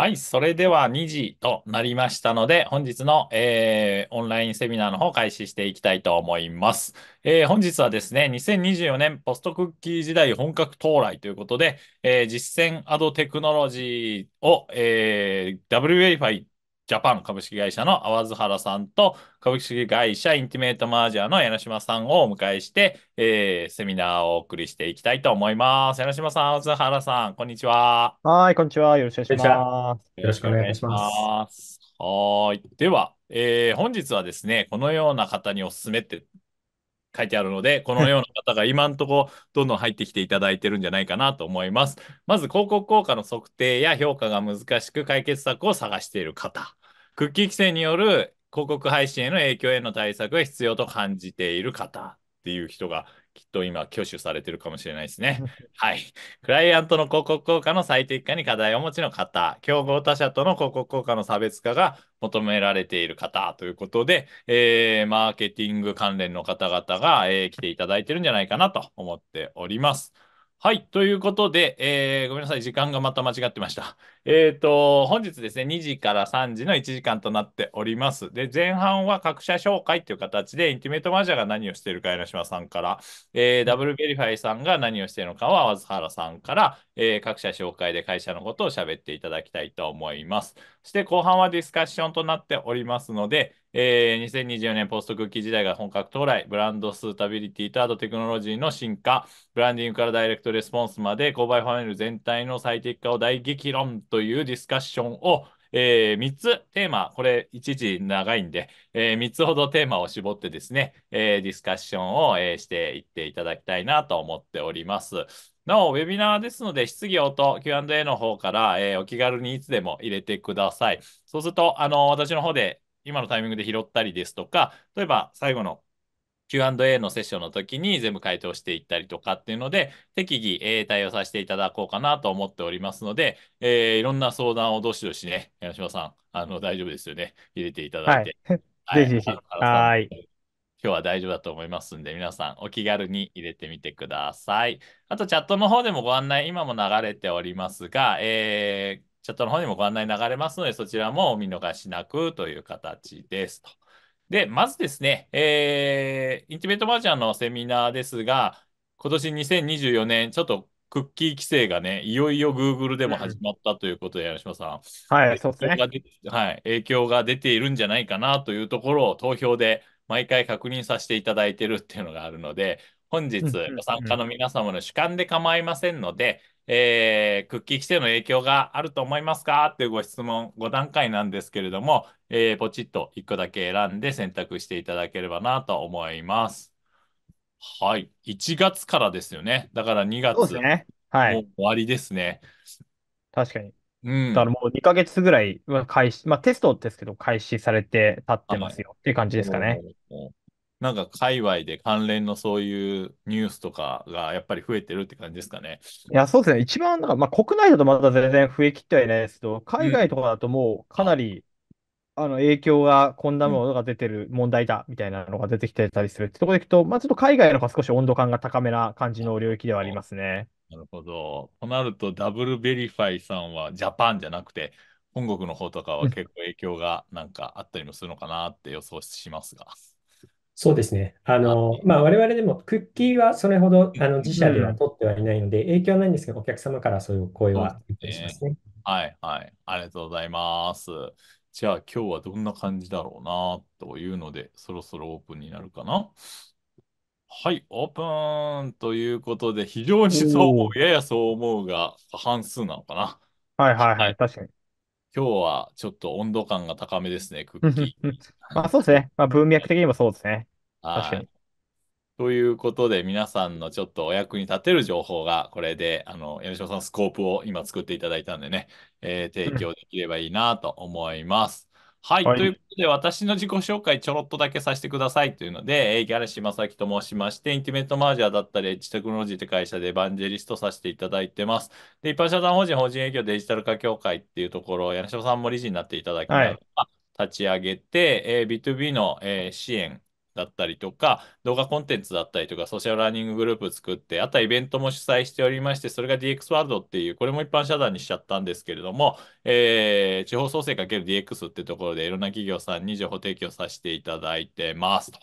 はい、それでは2時となりましたので、本日の、えー、オンラインセミナーの方開始していきたいと思います。えー、本日はですね、2024年ポストクッキー時代本格到来ということで、えー、実践アドテクノロジーを、えー、WFI ジャパン株式会社の淡津原さんと、株式会社インティメートマージャーの柳島さんをお迎えして、えー、セミナーをお送りしていきたいと思います。柳島さん、淡津原さん、こんにちは。はい、こんにちは。よろしくお願いします。よろしくお願いします。はい。では、えー、本日はですね、このような方におすすめって書いてあるので、このような方が今んとこ どんどん入ってきていただいてるんじゃないかなと思います。まず、広告効果の測定や評価が難しく解決策を探している方。クッキー規制による広告配信への影響への対策が必要と感じている方っていう人がきっと今挙手されてるかもしれないですね。はい。クライアントの広告効果の最適化に課題をお持ちの方、競合他社との広告効果の差別化が求められている方ということで、えー、マーケティング関連の方々が、えー、来ていただいてるんじゃないかなと思っております。はい。ということで、えー、ごめんなさい。時間がまた間違ってました。えー、と、本日ですね、2時から3時の1時間となっております。で、前半は各社紹介という形で、インティメートマージャーが何をしているか、柳島さんから、えー、ダブルベリファイさんが何をしているのかは、和原さんから、えー、各社紹介で会社のことを喋っていただきたいと思います。そして後半はディスカッションとなっておりますので、えー、2024年ポストクッキー時代が本格到来、ブランドスータビリティとアートテクノロジーの進化、ブランディングからダイレクトレスポンスまで、購買ファネル全体の最適化を大激論というディスカッションを、えー、3つテーマ、これいちいち長いんで、えー、3つほどテーマを絞ってですね、えー、ディスカッションを、えー、していっていただきたいなと思っております。なお、ウェビナーですので、質疑応答、Q&A の方から、えー、お気軽にいつでも入れてください。そうすると、あの私の方で今のタイミングで拾ったりですとか、例えば最後の Q&A のセッションの時に全部回答していったりとかっていうので、適宜、えー、対応させていただこうかなと思っておりますので、えー、いろんな相談をどしどしね、吉島さん、あの、大丈夫ですよね。入れていただいて。はい。ぜひぜひ。はい。今日は大丈夫だと思いますんで、皆さんお気軽に入れてみてください。あと、チャットの方でもご案内、今も流れておりますが、えー、チャットの方にもご案内流れますので、そちらもお見逃しなくという形ですと。で、まずですね、えー、インティメートマージャンのセミナーですが、今年2024年、ちょっとクッキー規制がね、いよいよ Google でも始まったということで、柳、う、島、さん。はい、そうですね。はい、影響が出ているんじゃないかなというところを投票で毎回確認させていただいてるっていうのがあるので、本日、ご参加の皆様の主観で構いませんので、えー、クッキー規制の影響があると思いますかというご質問、5段階なんですけれども、えー、ポチッと1個だけ選んで選択していただければなと思います。はい。1月からですよね。だから2月。ね。はい。もう終わりですね。確かに。うん。だからもう2ヶ月ぐらいは開始、まあテストですけど開始されてたってますよっていう感じですかね。なんか界隈で関連のそういうニュースとかがやっぱり増えてるって感じですかね。いや、そうですね。一番、なんか、まあ、国内だとまだ全然増えきってはいないですけど、海外とかだともうかなり、あの影響が、こんなものが出てる問題だみたいなのが出てきてたりするってところでいくと、まあ、ちょっと海外の方が少し温度感が高めな感じの領域ではありますね。なるほど。となると、ダブルベリファイさんはジャパンじゃなくて、本国の方とかは結構影響がなんかあったりもするのかなって予想しますが。そうですね。あの、まあ、我々でもクッキーはそれほどあの自社では取ってはいないので、影響はないんですけど、お客様からそういう声はそうですしますね。はいはい。ありがとうございます。じゃあ今日はどんな感じだろうなというので、そろそろオープンになるかな。はい、オープンということで、非常にそう、ややそう思うが半数なのかな。はいはいはい、確かに。今日はちょっと温度感が高めですね、クッキー。まあそうですね。まあ文脈的にもそうですね。確かに。ということで、皆さんのちょっとお役に立てる情報が、これで、あの、矢島さんスコープを今作っていただいたんでね、えー、提供できればいいなと思います。はい、はいということで、私の自己紹介ちょろっとだけさせてくださいというので、ギャラシーサキと申しまして、インティメットマージャーだったり、エッジテクノロジーって会社でエヴァンジェリストさせていただいてます。で、一般社団法人法人営業デジタル化協会っていうところを、柳島さんも理事になっていただきながら、はい立ち上げて、えー、B2B の、えー、支援だったりとか、動画コンテンツだったりとか、ソーシャルラーニンググループ作って、あとはイベントも主催しておりまして、それが DX ワールドっていう、これも一般社団にしちゃったんですけれども、えー、地方創生 ×DX ってところでいろんな企業さんに情報提供させていただいてますと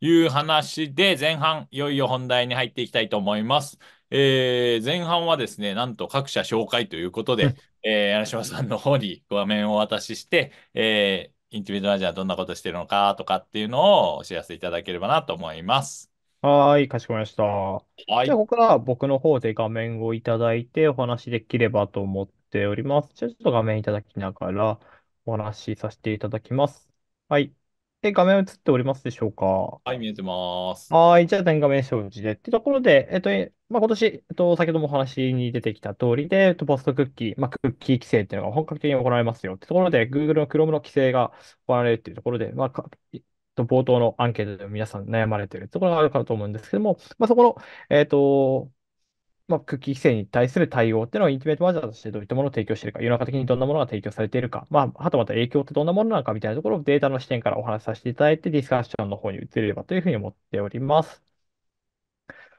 いう話で、前半、いよいよ本題に入っていきたいと思います。えー、前半はですね、なんと各社紹介ということで、えー、柳島さんの方に画面をお渡しして、えー、インティビドトマネージャーどんなことしてるのかとかっていうのをお知らせいただければなと思います。はい、かしこまりました。はい。じゃあ、ここから僕の方で画面をいただいてお話できればと思っております。じゃあ、ちょっと画面いただきながらお話しさせていただきます。はい。で、画面映っておりますでしょうか。はい、見えてます。はい、じゃあ、全画面表示でってところで、えっと、まあ、今年、えっと、先ほどもお話に出てきた通りで、えっと、ポストクッキー、まあ、クッキー規制っていうのが本格的に行われますよってところで、Google の Chrome の規制が行われるっていうところで、まあ、かと冒頭のアンケートで皆さん悩まれているところがあるかと思うんですけども、まあ、そこの、えっと、まあ、クッキー規制に対する対応っていうのをインティメートマージャーとしてどういったものを提供しているか、世の中的にどんなものが提供されているか、まあ、はたまた影響ってどんなものなのかみたいなところをデータの視点からお話しさせていただいて、ディスカッションの方に移れればというふうに思っております。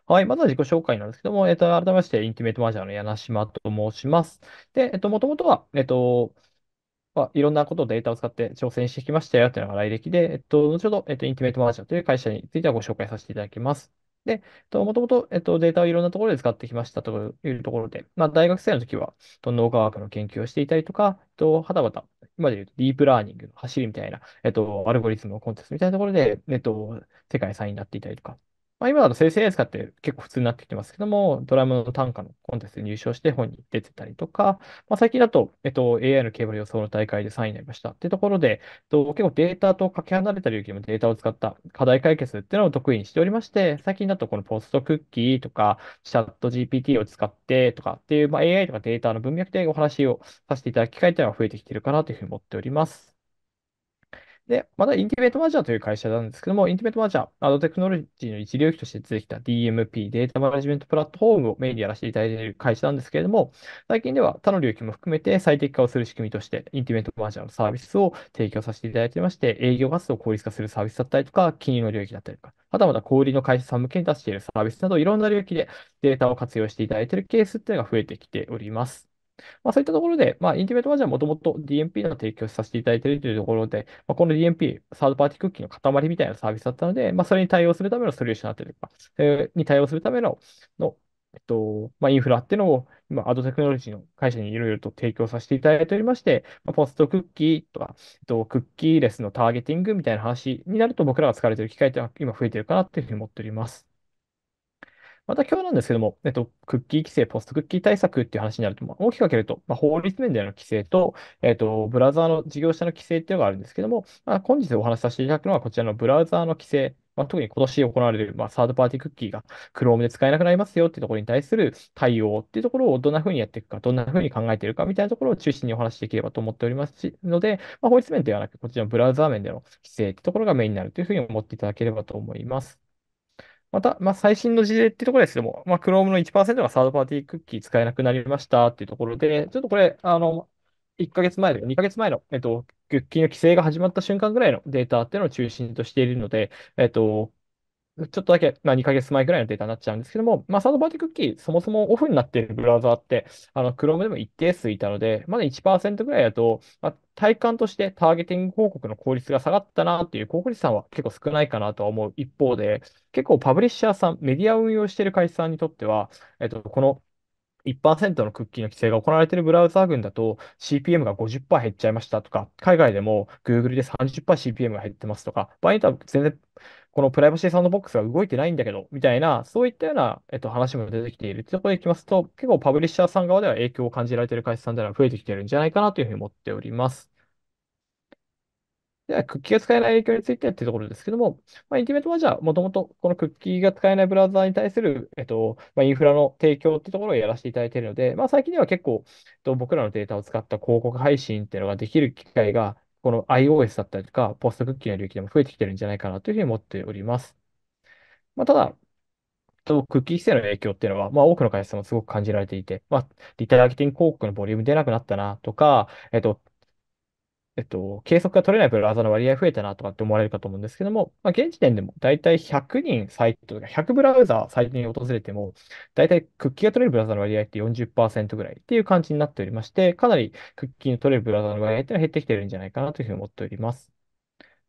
はい、まずは自己紹介なんですけども、えっと、改めまして、インティメイトマージャーの柳島と申します。で、えっと、もともとは、えっと、まあ、いろんなことをデータを使って挑戦してきましたよというのが来歴で、えっと、後ほど、えっと、インティメイトマージャーという会社についてはご紹介させていただきます。で、えっと、もともと、えっと、データをいろんなところで使ってきましたというところで、まあ、大学生の時は、と脳科学の研究をしていたりとか、えっと、はたまた、今で言うとディープラーニングの走りみたいな、えっと、アルゴリズムのコンテストみたいなところで、えっと、世界3位になっていたりとか、まあ、今だと生成 AI 使って結構普通になってきてますけども、ドラムの短歌のコンテストに入賞して本に出てたりとか、まあ、最近だと、えっと、AI のケーブル予想の大会で3位になりましたってところで、えっと、結構データとかけ離れた領域もデータを使った課題解決っていうのを得意にしておりまして、最近だとこのポストクッキーとか、チャット GPT を使ってとかっていう、まあ、AI とかデータの文脈でお話をさせていただく機会というのは増えてきているかなというふうに思っております。で、またインティメートマージャーという会社なんですけども、インティメートマージャー、アドテクノロジーの一領域として出てきた DMP、データマネジメントプラットフォームをメインでやらせていただいている会社なんですけれども、最近では他の領域も含めて最適化をする仕組みとして、インティメートマージャーのサービスを提供させていただいていまして、営業活動を効率化するサービスだったりとか、金融の領域だったりとか、はたまた小売りの会社さん向けに出しているサービスなど、いろんな領域でデータを活用していただいているケースっていうのが増えてきております。まあ、そういったところで、まあ、インティメートマジはもともと DMP の提供させていただいているというところで、まあ、この DMP、サードパーティークッキーの塊みたいなサービスだったので、まあ、それに対応するためのソリューションだったりとか、それに対応するための、のえっと、まあ、インフラっていうのを、今、アドテクノロジーの会社にいろいろと提供させていただいておりまして、まあ、ポストクッキーとか、えっと、クッキーレスのターゲティングみたいな話になると、僕らが使われている機会っていうのは今増えてるかなっていうふうに思っております。また今日なんですけども、えっと、クッキー規制、ポストクッキー対策っていう話になると、まあ、大きく分けると、まあ、法律面での規制と、えっと、ブラウザーの事業者の規制っていうのがあるんですけども、まあ、本日お話しさせていただくのは、こちらのブラウザーの規制まあ、特に今年行われる、まあ、サードパーティークッキーが Chrome で使えなくなりますよっていうところに対する対応っていうところをどんなふうにやっていくか、どんなふうに考えているかみたいなところを中心にお話しできればと思っておりますし、ので、まあ、法律面ではなく、こちらのブラウザー面での規制ってところがメインになるというふうに思っていただければと思います。また、まあ、最新の事例っていうところですけども、まあ、Chrome の1%がサードパーティークッキー使えなくなりましたっていうところで、ちょっとこれ、あの、1ヶ月前とか2ヶ月前の、えっと、クッキーの規制が始まった瞬間ぐらいのデータっていうのを中心としているので、えっと、ちょっとだけ、まあ、2ヶ月前ぐらいのデータになっちゃうんですけども、まあ、サードパーティクッキー、そもそもオフになっているブラウザーって、あの、Chrome でも一定数いたので、まだ1%ぐらいだと、まあ、体感としてターゲティング広告の効率が下がったなっていう広告率さんは結構少ないかなとは思う一方で、結構パブリッシャーさん、メディアを運用している会社さんにとっては、えっと、この1%のクッキーの規制が行われているブラウザー群だと CPM が50%減っちゃいましたとか、海外でも Google で 30%CPM が減ってますとか、場合によっては全然このプライバシーサンドボックスが動いてないんだけど、みたいな、そういったような、えっと、話も出てきているそところでいきますと、結構パブリッシャーさん側では影響を感じられている会社さんでは増えてきているんじゃないかなというふうに思っております。では、クッキーが使えない影響についてっていうところですけども、まあ、インティメントはじゃあ、もともとこのクッキーが使えないブラウザーに対する、えっと、まあ、インフラの提供っていうところをやらせていただいているので、まあ、最近では結構、えっと、僕らのデータを使った広告配信っていうのができる機会が、この iOS だったりとか、ポストクッキーの領域でも増えてきてるんじゃないかなというふうに思っております。まあ、ただ、クッキー規制の影響っていうのは、まあ、多くの会社さんもすごく感じられていて、まあ、リターゲティング広告のボリューム出なくなったなとか、えっと、えっと、計測が取れないブラウザの割合増えたなとかって思われるかと思うんですけども、まあ、現時点でも大体100人サイトとか100ブラウザサイトに訪れても、大体クッキーが取れるブラウザの割合って40%ぐらいっていう感じになっておりまして、かなりクッキーの取れるブラウザの割合っていうのは減ってきてるんじゃないかなというふうに思っております。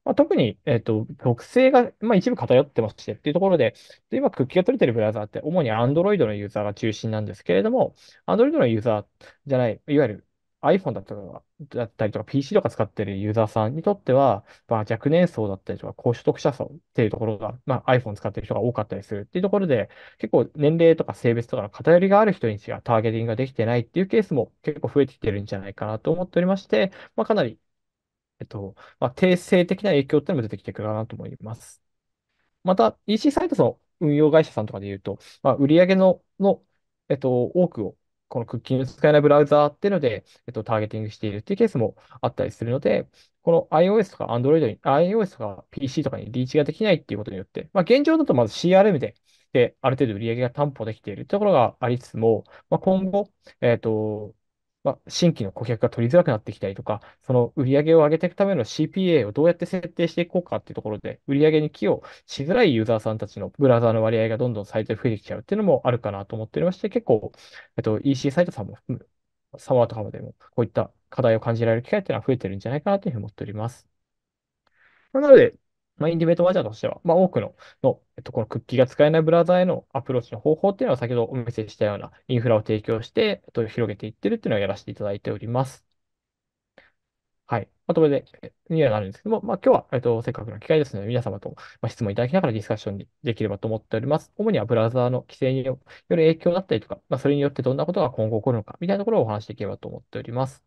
まあ、特に、えっと、特性が、まあ、一部偏ってましてっていうところで、今、クッキーが取れてるブラウザーって、主に Android のユーザーが中心なんですけれども、Android のユーザーじゃない、いわゆる iPhone だったかだったりとか PC とか使ってるユーザーさんにとっては、まあ、若年層だったりとか高所得者層っていうところが、まあ、iPhone 使ってる人が多かったりするっていうところで、結構年齢とか性別とかの偏りがある人にしかターゲティングができてないっていうケースも結構増えてきてるんじゃないかなと思っておりまして、まあ、かなり、えっと、まあ、定性的な影響っていうのも出てきてくるかなと思います。また、EC サイトの運用会社さんとかで言うと、まあ、売上の、の、えっと、多くをこのクッキング使えないブラウザーっていうので、えっと、ターゲティングしているっていうケースもあったりするので、この iOS とか Android に、iOS とか PC とかにリーチができないっていうことによって、まあ、現状だとまず CRM で、で、ある程度売り上げが担保できているところがありつつも、まあ、今後、えっ、ー、と、まあ、新規の顧客が取りづらくなってきたりとか、その売り上げを上げていくための CPA をどうやって設定していこうかっていうところで、売り上げに寄与しづらいユーザーさんたちのブラウザーの割合がどんどんサイトで増えてきちゃうっていうのもあるかなと思っておりまして、結構、えっと、EC サイトさんも含む、サマーとかでも、こういった課題を感じられる機会っていうのは増えてるんじゃないかなというふうに思っております。なので、まあ、インディベートマージャーとしては、まあ、多くのの、えっと、このクッキーが使えないブラウザへのアプローチの方法っていうのは、先ほどお見せしたようなインフラを提供して、えっと、広げていってるっていうのをやらせていただいております。はい。まとめで、にはなるんですけども、まあ、今日は、えっと、せっかくの機会ですので、皆様と、ま質問いただきながらディスカッションにできればと思っております。主にはブラウザーの規制による影響だったりとか、まあ、それによってどんなことが今後起こるのか、みたいなところをお話しできればと思っております。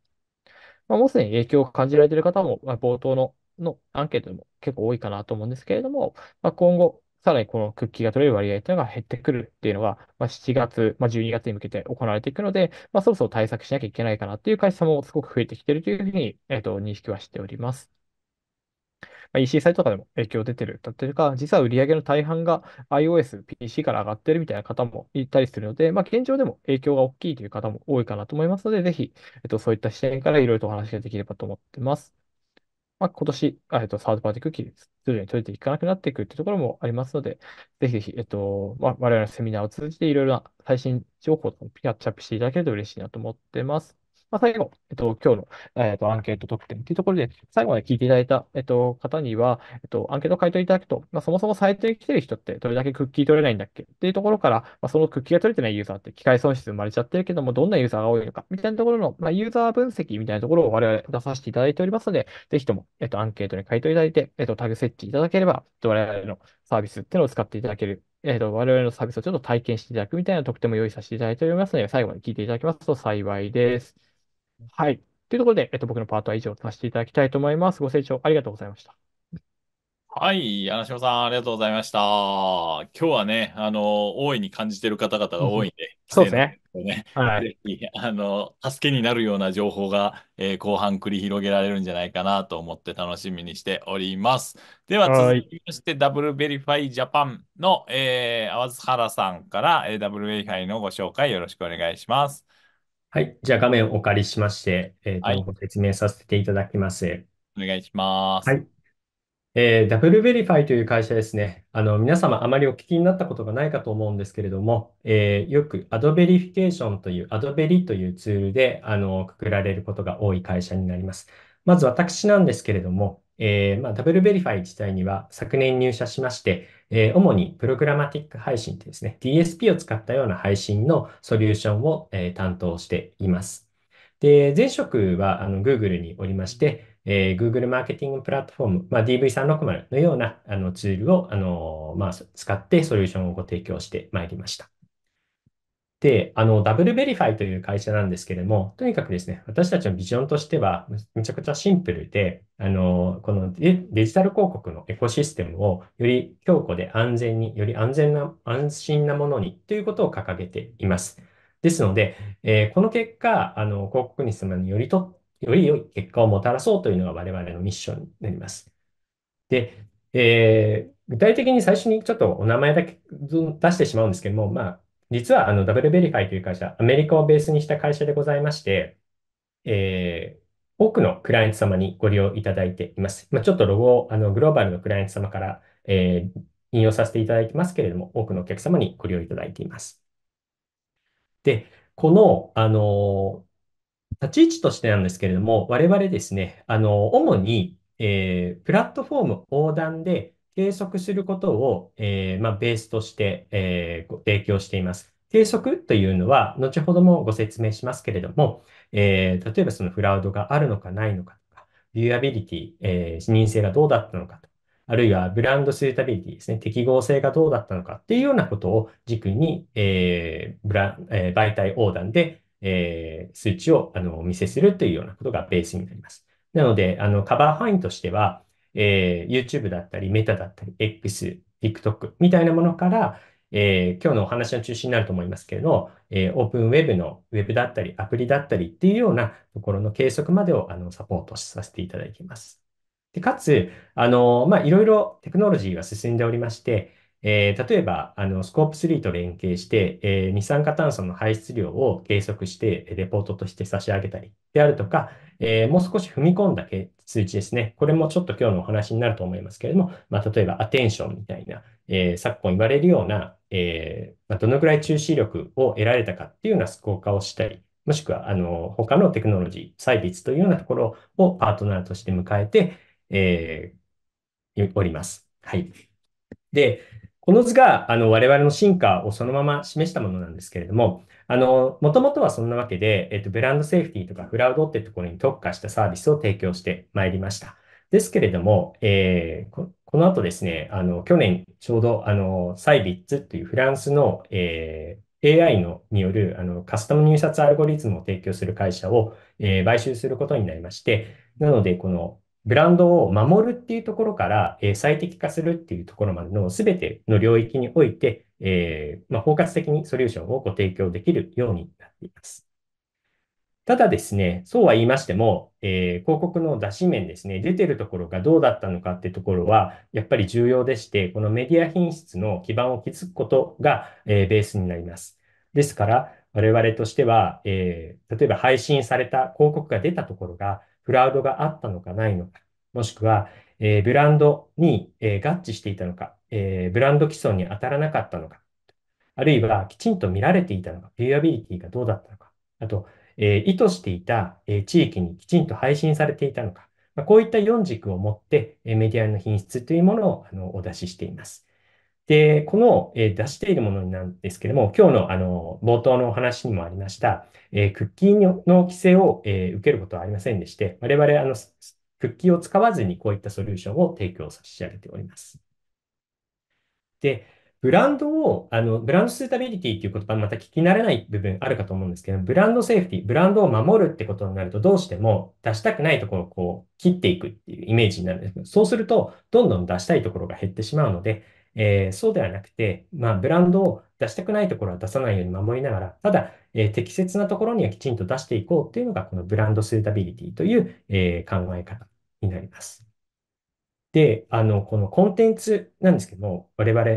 まあ、もうすでに影響を感じられている方も、まあ、冒頭ののアンケートでも結構多いかなと思うんですけれども、まあ、今後、さらにこのクッキーが取れる割合というのが減ってくるっていうのが、まあ、7月、まあ、12月に向けて行われていくので、まあ、そろそろ対策しなきゃいけないかなという会社もすごく増えてきているというふうに、えっと、認識はしております。まあ、EC サイトとかでも影響出てる。だったか、実は売上の大半が iOS、PC から上がってるみたいな方もいたりするので、まあ、現状でも影響が大きいという方も多いかなと思いますので、ぜひ、えっと、そういった視点からいろいろとお話ができればと思ってます。まあ、今年、えっと、サードパーティークッキー、徐々に取れていかなくなっていくっていうところもありますので、ぜひぜひ、えっと、まあ、我々のセミナーを通じていろいろな最新情報をキャッチアップしていただけると嬉しいなと思ってます。まあ、最後、えっと、今日の、えっと、アンケート特典というところで、最後まで聞いていただいた、えっと、方には、えっと、アンケートを回答いただくと、まあ、そもそも最低に来てる人ってどれだけクッキー取れないんだっけっていうところから、まあ、そのクッキーが取れてないユーザーって機械損失生まれちゃってるけども、どんなユーザーが多いのか、みたいなところの、まあ、ユーザー分析みたいなところを我々出させていただいておりますので、ぜひとも、えっと、アンケートに回答いただいて、えっと、タグ設置いただければ、我々のサービスっていうのを使っていただけるえっ、と、我々のサービスをちょっと体験していただくみたいな特典も用意させていただいておりますので、最後まで聞いていただきますと幸いです。はい。というところで、えっと、僕のパートは以上とさせていただきたいと思います。ご清聴ありがとうございました。はい、穴島さん、ありがとうございました。今日はね、あの、大いに感じてる方々が多いんで、そうですね。ねはい、ぜひあの助けになるような情報が、えー、後半繰り広げられるんじゃないかなと思って楽しみにしております。では続きまして、ダブルベリファイジャパンの、えー、淡津原さんから、えー、ダブルベリファイのご紹介よろしくお願いします。はい。じゃあ画面をお借りしまして、えーと、はい、ご説明させていただきます。お願いします。はい。えー、ダブルベリファイという会社ですね。あの、皆様あまりお聞きになったことがないかと思うんですけれども、えー、よくアドベリフィケーションという、アドベリというツールで、あの、くくられることが多い会社になります。まず私なんですけれども、えー、まあ、ダブルベリファイ自体には昨年入社しまして、えー、主にプログラマティック配信ってですね、DSP を使ったような配信のソリューションを、えー、担当しています。で、前職はあの Google におりまして、えー、Google マーケティングプラットフォーム、まあ、DV360 のようなあのツールを、あのまあ、使ってソリューションをご提供してまいりました。で、あの、ダブルベリファイという会社なんですけれども、とにかくですね、私たちのビジョンとしては、めちゃくちゃシンプルで、あの、このデジタル広告のエコシステムをより強固で安全に、より安全な、安心なものにということを掲げています。ですので、えー、この結果、あの、広告に様によりと、より良い結果をもたらそうというのが我々のミッションになります。で、えー、具体的に最初にちょっとお名前だけ出してしまうんですけども、まあ、実はあのダブルベリファイという会社、アメリカをベースにした会社でございまして、えー、多くのクライアント様にご利用いただいています。まあ、ちょっとロゴをあのグローバルのクライアント様から、えー、引用させていただいてますけれども、多くのお客様にご利用いただいています。で、この、あの、立ち位置としてなんですけれども、我々ですね、あの、主に、えー、プラットフォーム横断で計測することを、えー、まあ、ベースとして、えー、提供しています。計測というのは、後ほどもご説明しますけれども、えー、例えばそのフラウドがあるのかないのかとか、ビューアビリティ、えー、認性がどうだったのかとあるいはブランドスータビリティですね、適合性がどうだったのかっていうようなことを軸に、えーブラえー、媒体横断で、えー、数値をあのお見せするというようなことがベースになります。なので、あのカバー範囲としては、えー、YouTube だったり、メタだったり、X、TikTok みたいなものから、えー、今日のお話の中心になると思いますけれど、えー、オープンウェブのウェブだったり、アプリだったりっていうようなところの計測までをあのサポートさせていただいています。でかつ、あの、まあ、いろいろテクノロジーが進んでおりまして、えー、例えば、あの、スコープ3と連携して、えー、二酸化炭素の排出量を計測して、レポートとして差し上げたりであるとか、えー、もう少し踏み込んだ数値ですね。これもちょっと今日のお話になると思いますけれども、まあ、例えば、アテンションみたいな、え昨今言われるような、えまあ、どのくらい中視力を得られたかっていうようなスコーカーをしたり、もしくは、あの、他のテクノロジー、サイビスというようなところをパートナーとして迎えて、えおります。はい。で、この図が、あの、我々の進化をそのまま示したものなんですけれども、あの、もともとはそんなわけで、えっと、ブランドセーフティーとかクラウドってところに特化したサービスを提供してまいりました。ですけれども、えー、この後ですね、あの、去年ちょうど、あの、サイビッツというフランスの、えー、AI のによるあのカスタム入札アルゴリズムを提供する会社を、えー、買収することになりまして、なので、このブランドを守るっていうところから、えー、最適化するっていうところまでの全ての領域において、えー、まあ、包括的にソリューションをご提供できるようになっています。ただですね、そうは言いましても、えー、広告の出し面ですね、出てるところがどうだったのかってところは、やっぱり重要でして、このメディア品質の基盤を築くことが、えー、ベースになります。ですから、我々としては、えー、例えば配信された広告が出たところが、クラウドがあったのかないのか、もしくは、えー、ブランドに、えー、合致していたのか、えー、ブランド基礎に当たらなかったのか、あるいはきちんと見られていたのか、ビューアビリティがどうだったのか、あと、え意図していた、え地域にきちんと配信されていたのか、まあ、こういった4軸を持って、えメディアの品質というものをあのお出ししています。で、この、え出しているものなんですけども、今日のあの冒頭のお話にもありました、えクッキーの規制を、え受けることはありませんでして、我々あのクッキーを使わずにこういったソリューションを提供差し上げております。で、ブランドを、あの、ブランドスータビリティっていう言葉、また聞き慣れない部分あるかと思うんですけど、ブランドセーフティ、ブランドを守るってことになると、どうしても出したくないところをこう、切っていくっていうイメージになるんですけど、そうすると、どんどん出したいところが減ってしまうので、えー、そうではなくて、まあ、ブランドを出したくないところは出さないように守りながら、ただ、えー、適切なところにはきちんと出していこうというのが、このブランドスータビリティという、えー、考え方になります。で、あの、このコンテンツなんですけども、我々、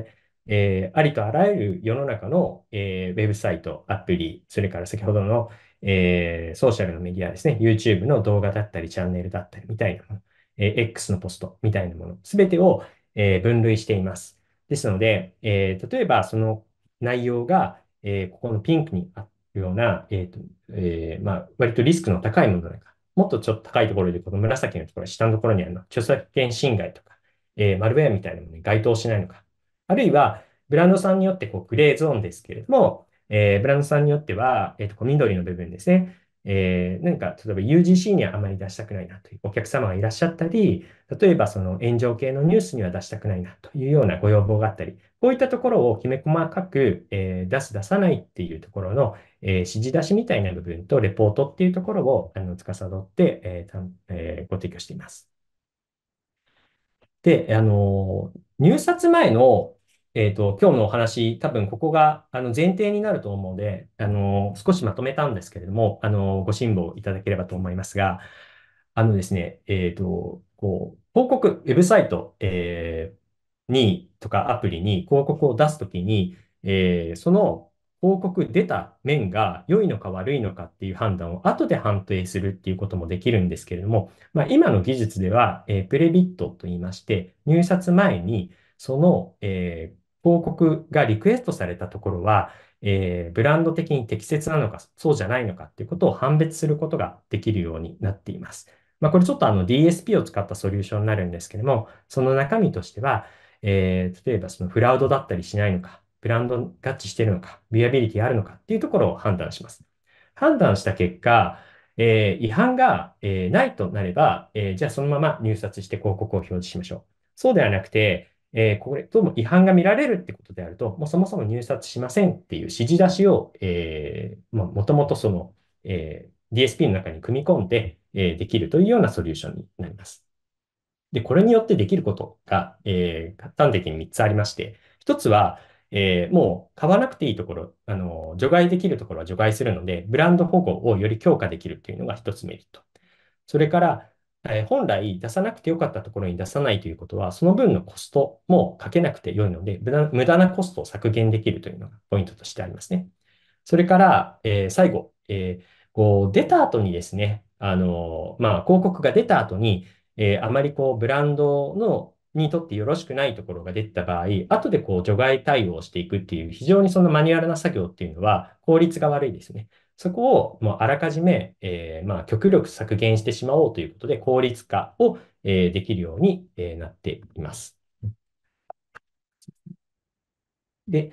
えー、ありとあらゆる世の中の、えー、ウェブサイト、アプリ、それから先ほどの、えー、ソーシャルのメディアですね、YouTube の動画だったり、チャンネルだったりみたいなもの、えー、X のポストみたいなもの、すべてを、えー、分類しています。ですので、えー、例えばその内容が、えー、ここのピンクにあるような、えーとえーまあ、割とリスクの高いものなんか、もっとちょっと高いところで、この紫のところ、下のところにあるのは著作権侵害とか、えー、マルウェアみたいなものに該当しないのか、あるいはブランドさんによってこうグレーゾーンですけれども、えー、ブランドさんによっては、えーと、う緑の部分ですね、えー、なんか、例えば UGC にはあまり出したくないなというお客様がいらっしゃったり、例えばその炎上系のニュースには出したくないなというようなご要望があったり、こういったところをきめ細かく、えー、出す、出さないっていうところの、えー、指示出しみたいな部分とレポートっていうところを、あの、司って、えーえー、ご提供しています。で、あの、入札前のえっと、今日のお話、多分ここが、あの、前提になると思うので、あの、少しまとめたんですけれども、あの、ご辛抱いただければと思いますが、あのですね、えっと、こう、広告、ウェブサイト、えー、に、とかアプリに広告を出すときに、えー、その広告出た面が良いのか悪いのかっていう判断を後で判定するっていうこともできるんですけれども、まあ、今の技術では、えー、プレビットと言いまして、入札前にその、えー、広告がリクエストされたところは、えー、ブランド的に適切なのか、そうじゃないのかっていうことを判別することができるようになっています。まあ、これちょっとあの DSP を使ったソリューションになるんですけども、その中身としては、えー、例えばそのフラウドだったりしないのか、ブランド合致しているのか、ビアビリティあるのかっていうところを判断します。判断した結果、えー、違反が、えー、ないとなれば、えー、じゃあそのまま入札して広告を表示しましょう。そうではなくて、えー、これうも違反が見られるってことであると、もうそもそも入札しませんっていう指示出しを、えー、まあ、もともとその、えー、DSP の中に組み込んで、えできるというようなソリューションになります。で、これによってできることが、え端的に3つありまして、1つは、えもう買わなくていいところ、あの、除外できるところは除外するので、ブランド保護をより強化できるというのが1つメリット。それから、え本来出さなくてよかったところに出さないということは、その分のコストもかけなくてよいので、無駄なコストを削減できるというのがポイントとしてありますね。それから、えー、最後、えー、こう出た後にですね、あのまあ、広告が出た後に、えあまりこうブランドのにとってよろしくないところが出た場合、後でこう除外対応していくっていう非常にそのマニュアルな作業っていうのは効率が悪いですね。そこをもうあらかじめ、えー、まあ極力削減してしまおうということで、効率化を、えー、できるように、えー、なっています。で、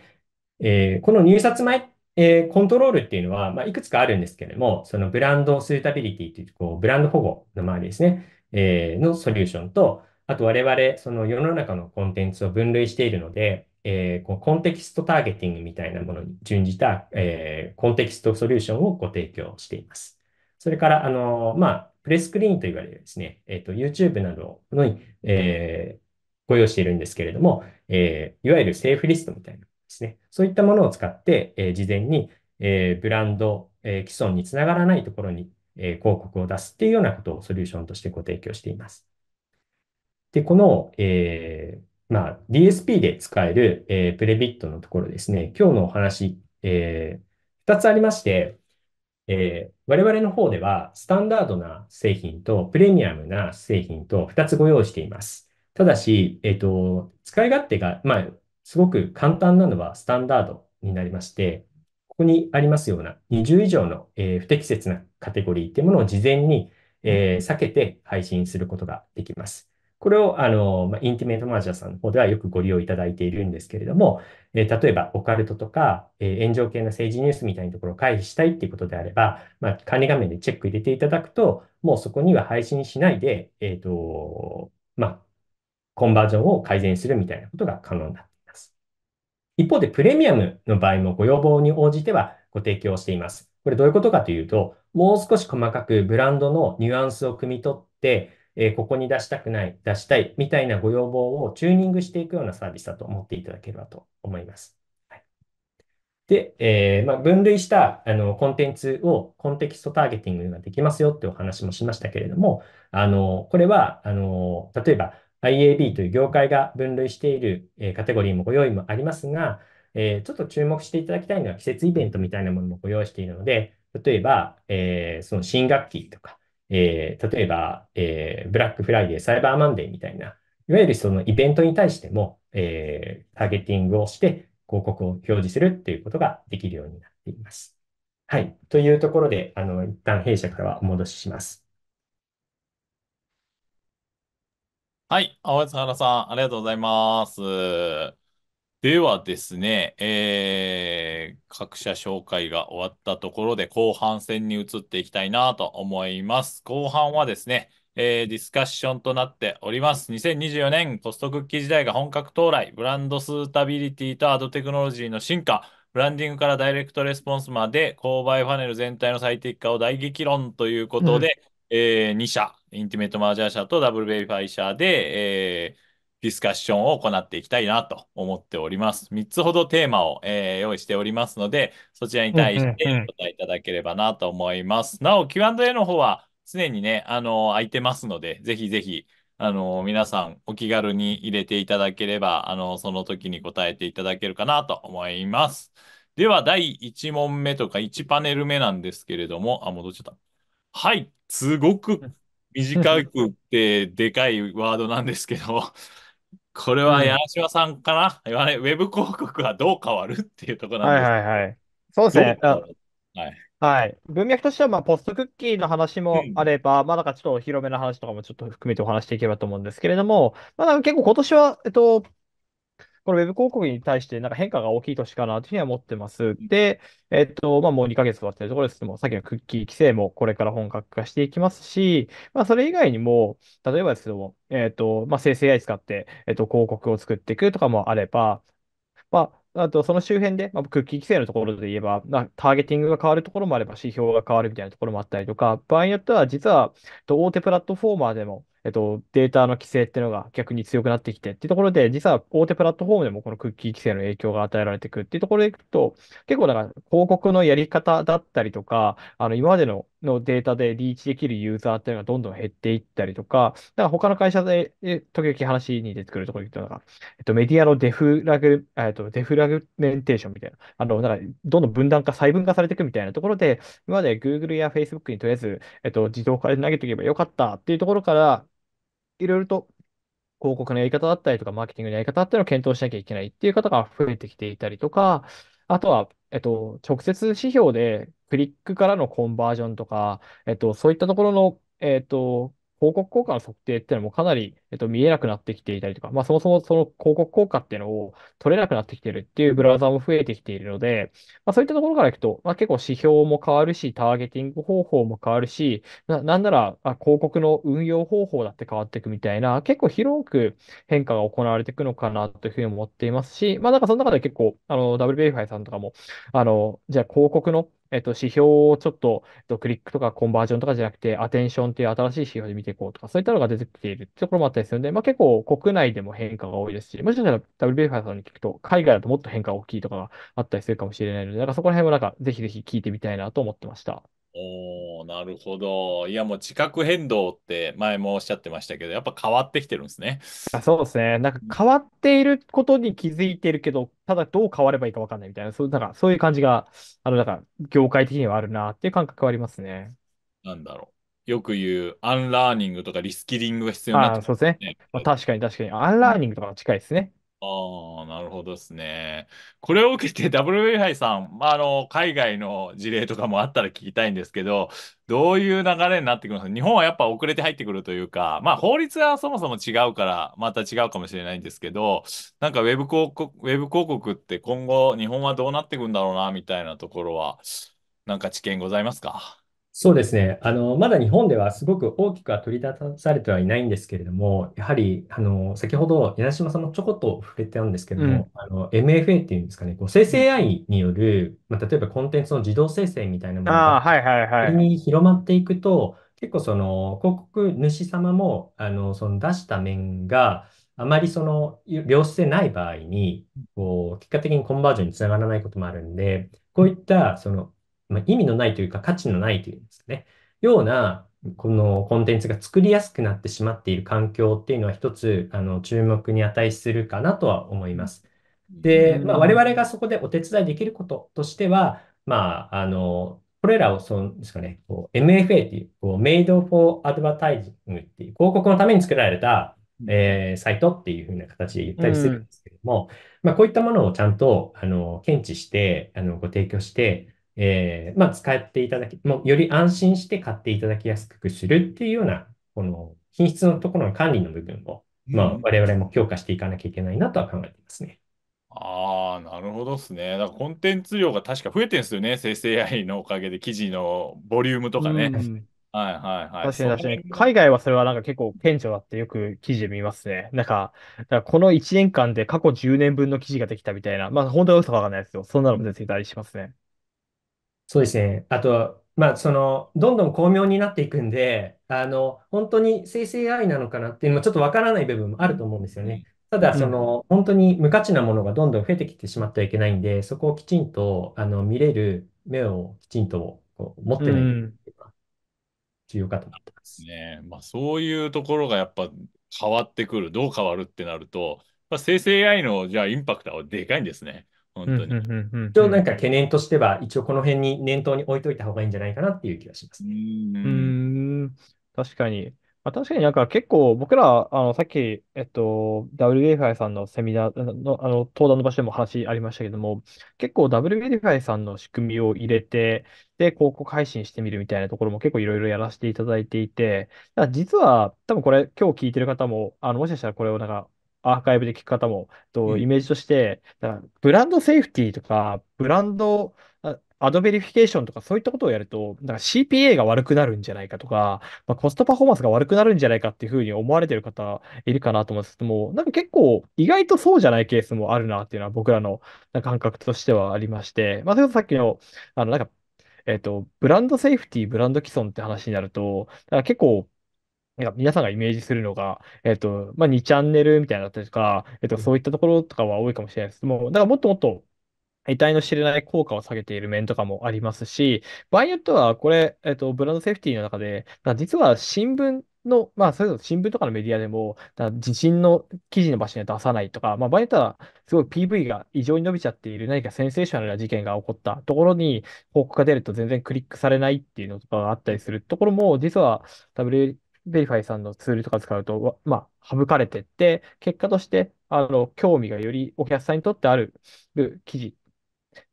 えー、この入札前、えー、コントロールっていうのは、まあ、いくつかあるんですけれども、そのブランドスータビリティという、こう、ブランド保護の周りですね、えー、のソリューションと、あと我々、その世の中のコンテンツを分類しているので、えー、こうコンテキストターゲティングみたいなものに準じた、えー、コンテキストソリューションをご提供しています。それから、あのー、まあ、プレスクリーンと言われるですね、えっ、と、YouTube などのえご用意しているんですけれども、えいわゆるセーフリストみたいなですね、そういったものを使って、え事前に、えブランド、え既存につながらないところに、え広告を出すっていうようなことをソリューションとしてご提供しています。で、この、えーまあ、DSP で使える、えー、プレビットのところですね、今日のお話、えー、2つありまして、えー、我々の方では、スタンダードな製品とプレミアムな製品と2つご用意しています。ただし、えっ、ー、と、使い勝手が、まあ、すごく簡単なのはスタンダードになりまして、ここにありますような20以上の、えー、不適切なカテゴリーというものを事前に、えー、避けて配信することができます。これを、あの、まインティメントマージャーさんの方ではよくご利用いただいているんですけれども、えー、例えばオカルトとか、えー、炎上系の政治ニュースみたいなところを回避したいっていうことであれば、まあ、管理画面でチェック入れていただくと、もうそこには配信しないで、えっ、ー、と、まあ、コンバージョンを改善するみたいなことが可能になっています。一方で、プレミアムの場合もご要望に応じてはご提供しています。これどういうことかというと、もう少し細かくブランドのニュアンスを汲み取って、えー、ここに出したくない、出したいみたいなご要望をチューニングしていくようなサービスだと思っていただければと思います。で、えー、まあ、分類したあのコンテンツをコンテキストターゲティングができますよってお話もしましたけれども、あのこれはあの例えば IAB という業界が分類している、えー、カテゴリーもご用意もありますが、えー、ちょっと注目していただきたいのは季節イベントみたいなものもご用意しているので、例えば、えー、その新学期とか、えー、例えば、えー、ブラックフライデー、サイバーマンデーみたいな、いわゆるそのイベントに対しても、えー、ターゲティングをして広告を表示するっていうことができるようになっています。はい。というところで、あの、一旦弊社からはお戻しします。はい。青津原さん、ありがとうございます。ではですね、えー、各社紹介が終わったところで後半戦に移っていきたいなと思います。後半はですね、えー、ディスカッションとなっております。2024年コストクッキー時代が本格到来、ブランドスータビリティとアドテクノロジーの進化、ブランディングからダイレクトレスポンスまで購買ファネル全体の最適化を大激論ということで、うん、えー、2社、インティメットマージャー社とダブルベイファイ社で、えーディスカッションを行っていきたいなと思っております。3つほどテーマを、えー、用意しておりますので、そちらに対してお答えいただければなと思います。うんうんうん、なお、Q&A の方は常にね、あの、空いてますので、ぜひぜひ、あの、皆さんお気軽に入れていただければ、あの、その時に答えていただけるかなと思います。では、第1問目とか1パネル目なんですけれども、あ、戻っちゃった。はい、すごく短くてでかいワードなんですけど、これは柳島さんかな、うん、ウェブ広告はどう変わるっていうところなんですはいはいはい。そうですね。はい、文脈としては、まあ、ポストクッキーの話もあれば、うん、まあ、なんかちょっと広めの話とかもちょっと含めてお話していければと思うんですけれども、まあ、結構今年は、えっと、このウェブ広告に対してなんか変化が大きい年かなというふうには思ってます。で、えっと、まあ、もう2ヶ月終わってるところですけども、さっきのクッキー規制もこれから本格化していきますし、まあ、それ以外にも、例えばですけども、えっと、まあ、生成 AI 使って、えっと、広告を作っていくとかもあれば、まあ、あと、その周辺で、まあ、クッキー規制のところで言えば、まあ、ターゲティングが変わるところもあれば、指標が変わるみたいなところもあったりとか、場合によっては、実は、大手プラットフォーマーでも、えっと、データの規制っていうのが逆に強くなってきてっていうところで、実は大手プラットフォームでもこのクッキー規制の影響が与えられていくっていうところでいくと、結構だから広告のやり方だったりとか、あの今までののデータでリーチできるユーザーっていうのがどんどん減っていったりとか、だから他の会社で時々話に出てくるところで言うと、えっと、メディアのデフラグ、えっと、デフラグメンテーションみたいな、あの、なんかどんどん分断化、細分化されていくみたいなところで、今まで Google や Facebook にとりあえず、えっと、自動化で投げておけばよかったっていうところから、いろいろと広告のやり方だったりとか、マーケティングのやり方っていうのを検討しなきゃいけないっていう方が増えてきていたりとか、あとは、えっと、直接指標でクリックからのコンバージョンとか、えっと、そういったところの、えっと、広告効果の測定っていうのもかなり、えっと、見えなくなってきていたりとか、まあ、そもそもその広告効果っていうのを取れなくなってきてるっていうブラウザも増えてきているので、まあ、そういったところからいくと、まあ、結構指標も変わるし、ターゲティング方法も変わるし、ななんならあ広告の運用方法だって変わっていくみたいな、結構広く変化が行われていくのかなというふうに思っていますし、まあ、なんかその中で結構、あの、ダブルベファイさんとかも、あの、じゃあ広告のえっと、指標をちょっと、えっと、クリックとかコンバージョンとかじゃなくて、アテンションっていう新しい指標で見ていこうとか、そういったのが出てきているってところもあったりするので、まあ、結構国内でも変化が多いですし、もしかしたら WBF さんに聞くと、海外だともっと変化が大きいとかがあったりするかもしれないので、なんかそこら辺もなんか、ぜひぜひ聞いてみたいなと思ってました。おなるほど。いや、もう地殻変動って前もおっしゃってましたけど、やっぱ変わってきてるんですね。あ、そうですね。なんか変わっていることに気づいてるけど、ただどう変わればいいかわかんないみたいな、そうなんかそういう感じが、あの、だから業界的にはあるなっていう感覚はありますね。なんだろう。よく言う、アンラーニングとかリスキリングが必要になってあ、そうですね。まあ、確かに確かに。アンラーニングとか近いですね。ああ、なるほどですね。これを受けて WFI さん、まあ、あの、海外の事例とかもあったら聞きたいんですけど、どういう流れになってくるのか、日本はやっぱ遅れて入ってくるというか、まあ、法律はそもそも違うから、また違うかもしれないんですけど、なんかウェブ広告、ウェブ広告って今後、日本はどうなっていくんだろうな、みたいなところは、なんか知見ございますかそうですね。あの、まだ日本ではすごく大きくは取り立たされてはいないんですけれども、やはり、あの、先ほど柳島さんもちょこっと触れてたんですけども、あの、MFA っていうんですかね、こう生成 AI による、まあ、例えばコンテンツの自動生成みたいなものああ、が、はいはいは仮い。に広まっていくと、結構その広告主様も、あの、その出した面があまりその良質でない場合に、こう、結果的にコンバージョンにつながらないこともあるんで、こういったそのまあ、意味のないというか価値のないというんですね、ような、このコンテンツが作りやすくなってしまっている環境っていうのは一つ、あの、注目に値するかなとは思います。で、まあ、我々がそこでお手伝いできることとしては、まあ、あの、これらを、そのですかね、こう MFA っていう、こう Made for Advertising っていう、広告のために作られた、えー、サイトっていうふうな形で言ったりするんですけども、うん、まあ、こういったものをちゃんと、あの、検知して、あの、ご提供して、えー、まあ、使っていただき、もうより安心して買っていただきやすくするっていうような、この品質のところの管理の部分を、まあ、我々も強化していかなきゃいけないなとは考えていますね。ああ、なるほどですね。だコンテンツ量が確か増えてるんですよね。生成 AI のおかげで記事のボリュームとかね。うん、はいはいはい。確かに確かに。海外はそれはなんか結構顕著だってよく記事で見ますね。なんか、かこの1年間で過去10年分の記事ができたみたいな。まあ本当は嘘かわかんないですよ。そんなのも出てたりしますね。そうですね。あとまあ、その、どんどん巧妙になっていくんで、あの、本当に生成 AI なのかなっていうのもちょっとわからない部分もあると思うんですよね。ただ、その、本当に無価値なものがどんどん増えてきてしまってはいけないんで、そこをきちんと、あの、見れる目をきちんとこう持ってないというのが重要かと思ってます。ね。まあ、そういうところがやっぱ変わってくる。どう変わるってなると、まあ、生成 AI の、じゃあ、インパクトはでかいんですね。本当に。一応なんか懸念としては、一応この辺に念頭に置いといた方がいいんじゃないかなっていう気がします、ね。うん、確かに。まあ、確かになんか結構僕ら、あの、さっき、えっと、WFI さんのセミナーの、あの、登壇の場所でも話ありましたけども、結構 WFI さんの仕組みを入れて、で、広告配信してみるみたいなところも結構いろいろやらせていただいていて、実は多分これ今日聞いてる方も、あの、もしかしたらこれをなんか、アーカイブで聞く方も、と、イメージとして、ブランドセーフティーとか、ブランドアドベリフィケーションとかそういったことをやると、なんか CPA が悪くなるんじゃないかとか、まあ、コストパフォーマンスが悪くなるんじゃないかっていうふうに思われてる方いるかなと思うんですけども、なんか結構意外とそうじゃないケースもあるなっていうのは僕らの感覚としてはありまして、まあ、それこそさっきの、あの、なんか、えっ、と、ブランドセーフティー、ブランド既存って話になると、だから結構、なんか皆さんがイメージするのが、えっと、まあ、2チャンネルみたいなだったりとか、えっと、そういったところとかは多いかもしれないです。もう、だからもっともっと、遺体の知れない効果を下げている面とかもありますし、場合によっては、これ、えっと、ブランドセーフティーの中で、実は新聞の、まあ、それぞれ新聞とかのメディアでも、地震の記事の場所には出さないとか、まあ、場合によっては、すごい PV が異常に伸びちゃっている何かセンセーショナルな事件が起こったところに報告が出ると全然クリックされないっていうのとかがあったりするところも、実は w ベリファイさんのツールとか使うと、まあ、省かれてって、結果として、あの、興味がよりお客さんにとってある記事、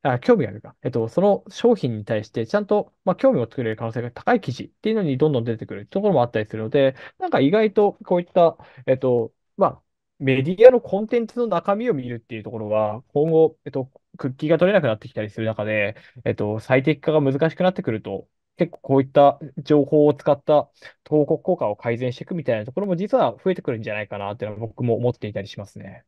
あ興味があるか、えっと、その商品に対して、ちゃんと、まあ、興味を作れる可能性が高い記事っていうのにどんどん出てくるところもあったりするので、なんか意外とこういった、えっと、まあ、メディアのコンテンツの中身を見るっていうところは、今後、えっと、クッキーが取れなくなってきたりする中で、えっと、最適化が難しくなってくると結構こういった情報を使った投稿効果を改善していくみたいなところも実は増えてくるんじゃないかなっていうのは僕も思っていたりしますね。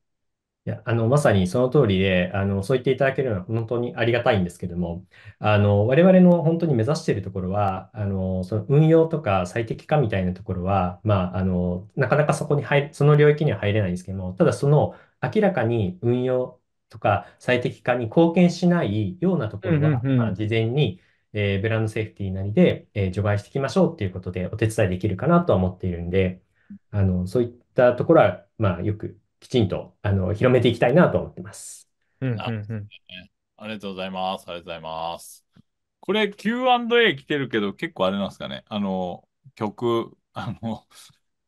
いや、あの、まさにその通りで、あの、そう言っていただけるのは本当にありがたいんですけども、あの、我々の本当に目指しているところは、あの、その運用とか最適化みたいなところは、まあ、あの、なかなかそこに入、その領域には入れないんですけども、ただその明らかに運用とか最適化に貢献しないようなところは、んうんうん、まあ、事前に、えー、ブランドセーフティーなりで、えー、除外していきましょうっていうことでお手伝いできるかなとは思っているんで、あの、そういったところは、まあ、よくきちんと、あの、広めていきたいなと思ってます。ありがとうございます。ありがとうございます。これ Q&A 来てるけど、結構あれなんですかね。あの、曲、あの、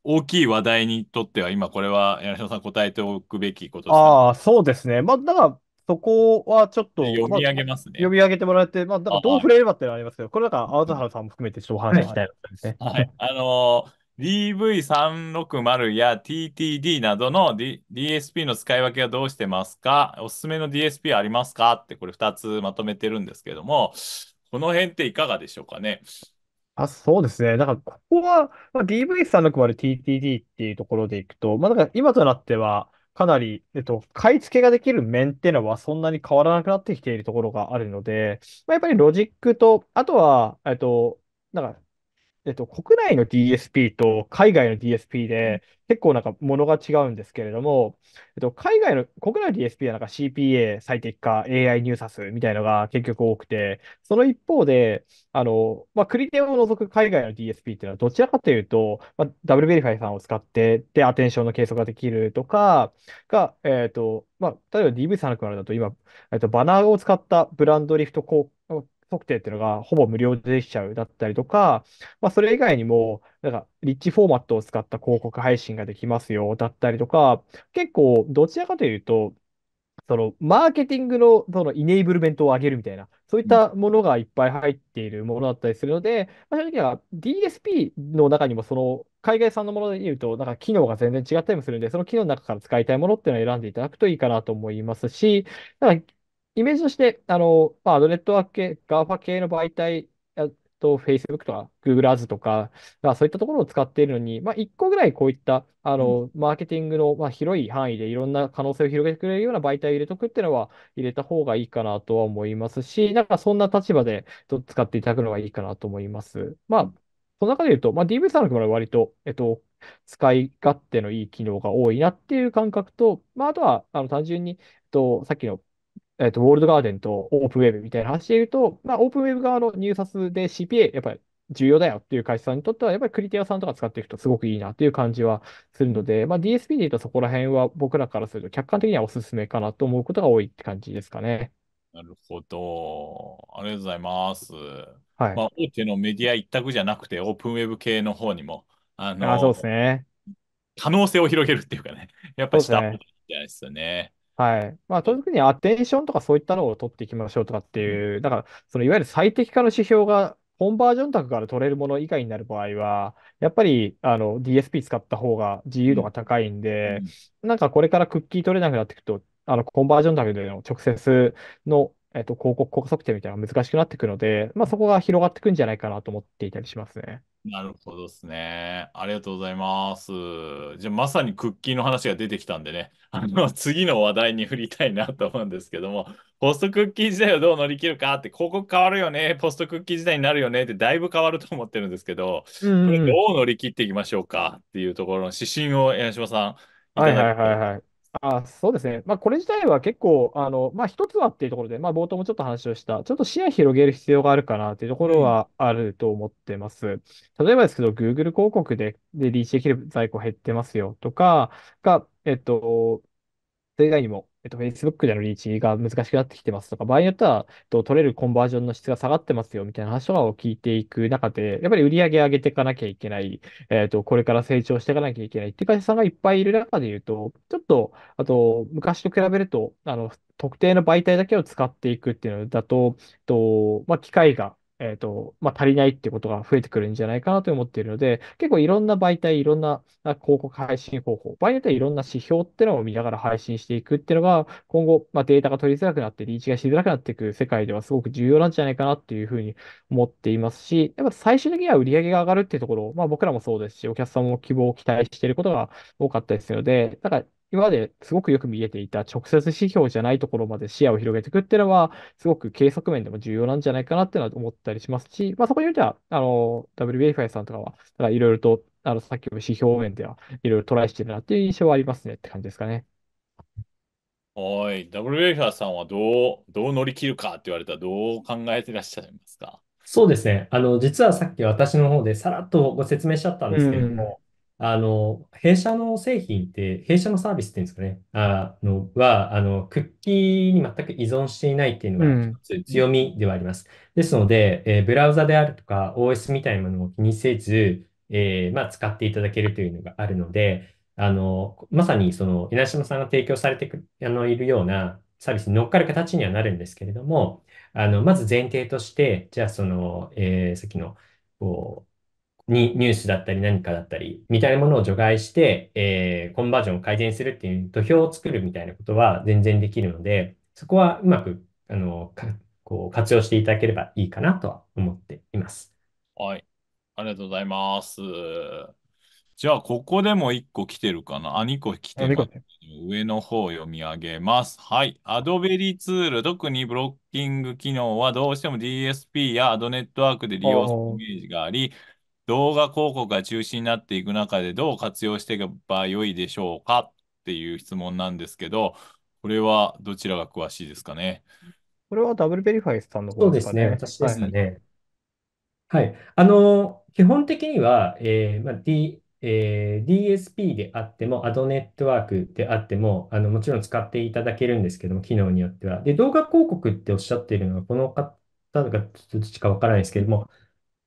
大きい話題にとっては、今これは柳島さん答えておくべきことですか、ああ、そうですね。まあ、だから、そこはちょっと、読み上げますね。まあ、読み上げてもらって、まあ、だからどう触れればってのありますけど、これだから、青田原さんも含めてちょっとお話したいですね。あの DV360 や TTD などの、D、DSP の使い分けはどうしてますかおすすめの DSP ありますかって、これ2つまとめてるんですけども、この辺っていかがでしょうかね。あ、そうですね。だから、ここは、まあ、DV360 TTD っていうところでいくと、まあ、だから今となっては、かなり、えっと、買い付けができる面っていうのはそんなに変わらなくなってきているところがあるので、まあ、やっぱりロジックと、あとは、えっと、なんかえっと、国内の DSP と海外の DSP で結構なんかものが違うんですけれども、えっと、海外の、国内の DSP はなんか CPA 最適化、AI 入札みたいのが結局多くて、その一方で、あの、まあ、クリテを除く海外の DSP っていうのはどちらかというと、まあ、ダブルベリファイさんを使ってでアテンションの計測ができるとかが、えっと、まあ、例えば DV 3んのなだと今、えっと、バナーを使ったブランドリフト効果、特定っていうのがほぼ無料でできちゃうだったりとか、まあ、それ以外にも、なんか、リッチフォーマットを使った広告配信ができますよだったりとか、結構、どちらかというと、そのマーケティングのそのイネイブルメントを上げるみたいな、そういったものがいっぱい入っているものだったりするので、まあ、正直は DSP の中にもその海外産のもので言うと、なんか機能が全然違ったりもするんで、その機能の中から使いたいものっていうのを選んでいただくといいかなと思いますし、なんかイメージとして、あの、まあ、アドネットワーク系、GAFA 系の媒体、えっと、Facebook とか Google Ads とか、まあ、そういったところを使っているのに、まあ、1個ぐらいこういった、あの、マーケティングの、まあ、広い範囲でいろんな可能性を広げてくれるような媒体を入れとくっていうのは、入れた方がいいかなとは思いますし、なんかそんな立場で使っていただくのがいいかなと思います。まあ、その中で言うと、まあ、DV さんのところは割と、えっと、使い勝手のいい機能が多いなっていう感覚と、まあ、あとは、あの、単純に、えっと、さっきのえっと、ウォールドガーデンとオープンウェブみたいな話で言うと、まあ、オープンウェブ側の入札で CPA、やっぱり重要だよっていう会社さんにとっては、やっぱりクリティアさんとか使っていくとすごくいいなっていう感じはするので、まあ、DSP で言うとそこら辺は僕らからすると客観的にはおすすめかなと思うことが多いって感じですかね。なるほど。ありがとうございます。はい。まあ、大手のメディア一択じゃなくて、オープンウェブ系の方にも、あの、あそうですね。可能性を広げるっていうかね、やっぱりしたじゃないですよね。はい。まあ、そにアテンションとかそういったのを取っていきましょうとかっていう、だから、そのいわゆる最適化の指標が、コンバージョン卓から取れるもの以外になる場合は、やっぱりあの DSP 使った方が自由度が高いんで、なんかこれからクッキー取れなくなっていくと、あのコンバージョン卓での直接の、えっと、広告効果測定みたいなのが難しくなってくるので、まあ、そこが広がってくんじゃないかなと思っていたりしますね。なるほどですね。ありがとうございます。じゃあ、まさにクッキーの話が出てきたんでね、あの、次の話題に振りたいなと思うんですけども、ポストクッキー時代をどう乗り切るかって、広告変わるよね、ポストクッキー時代になるよねって、だいぶ変わると思ってるんですけど、これどう乗り切っていきましょうかっていうところの指針を、柳島さん、いはたいはいはいはい。あそうですね。まあ、これ自体は結構、あの、まあ、一つはっていうところで、まあ、冒頭もちょっと話をした、ちょっと視野広げる必要があるかなっていうところはあると思ってます。例えばですけど、Google 広告で、で、リーチできる在庫減ってますよとかが、えっと、それ以外にも、えっと、Facebook でのリーチが難しくなってきてますとか、場合によっては、えっと、取れるコンバージョンの質が下がってますよみたいな話とかを聞いていく中で、やっぱり売り上げ上げていかなきゃいけない、えっと、これから成長していかなきゃいけないっていう会社さんがいっぱいいる中で言うと、ちょっと、あと、昔と比べると、あの、特定の媒体だけを使っていくっていうのだと、とまあ、機械がえっ、ー、と、まあ、足りないってことが増えてくるんじゃないかなと思っているので、結構いろんな媒体、いろんな広告配信方法、場合によってはいろんな指標っていうのを見ながら配信していくっていうのが、今後、まあ、データが取りづらくなって、リーチがしづらくなっていく世界ではすごく重要なんじゃないかなっていうふうに思っていますし、やっぱ最終的には売り上げが上がるっていうところ、まあ、僕らもそうですし、お客さんも希望を期待していることが多かったですので、だから今まですごくよく見えていた直接指標じゃないところまで視野を広げていくっていうのは、すごく計測面でも重要なんじゃないかなっていうのは思ったりしますし、まあ、そこによいては、あの、WBFI さんとかは、だいろいろと、あの、さっきの指標面では、いろいろトライしてるなっていう印象はありますねって感じですかね。はい。WBFI さんはどう、どう乗り切るかって言われたら、どう考えてらっしゃいますかそうですね。あの、実はさっき私の方でさらっとご説明しちゃったんですけれども、あの、弊社の製品って、弊社のサービスっていうんですかね、あの、は、あの、クッキーに全く依存していないっていうのが一つ強みではあります。ですので、えーブラウザであるとか OS みたいなものを気にせず、えーまあ、使っていただけるというのがあるので、あの、まさにその、稲島さんが提供されてく、あの、いるようなサービスに乗っかる形にはなるんですけれども、あの、まず前提として、じゃあその、えーさっきの、こう、にニュースだったり何かだったり、みたいなものを除外して、えー、コンバージョンを改善するっていう土俵を作るみたいなことは全然できるので、そこはうまく、あの、こう活用していただければいいかなとは思っています。はい。ありがとうございます。じゃあ、ここでも1個来てるかなあ、2個来てる。上の方を読み上げます。はい。アドベリツール、特にブロッキング機能はどうしても DSP やアドネットワークで利用するイメージがあり、動画広告が中心になっていく中でどう活用していけばよいでしょうかっていう質問なんですけど、これはどちらが詳しいですかね。これはダブルベリファイさんの方ですかね。そうですね、私ですかね。はい。あの、基本的には、えーまあ D えー、DSP であっても、アドネットワークであっても、あの、もちろん使っていただけるんですけども、機能によっては。で、動画広告っておっしゃっているのは、この方がどっちかわからないですけども、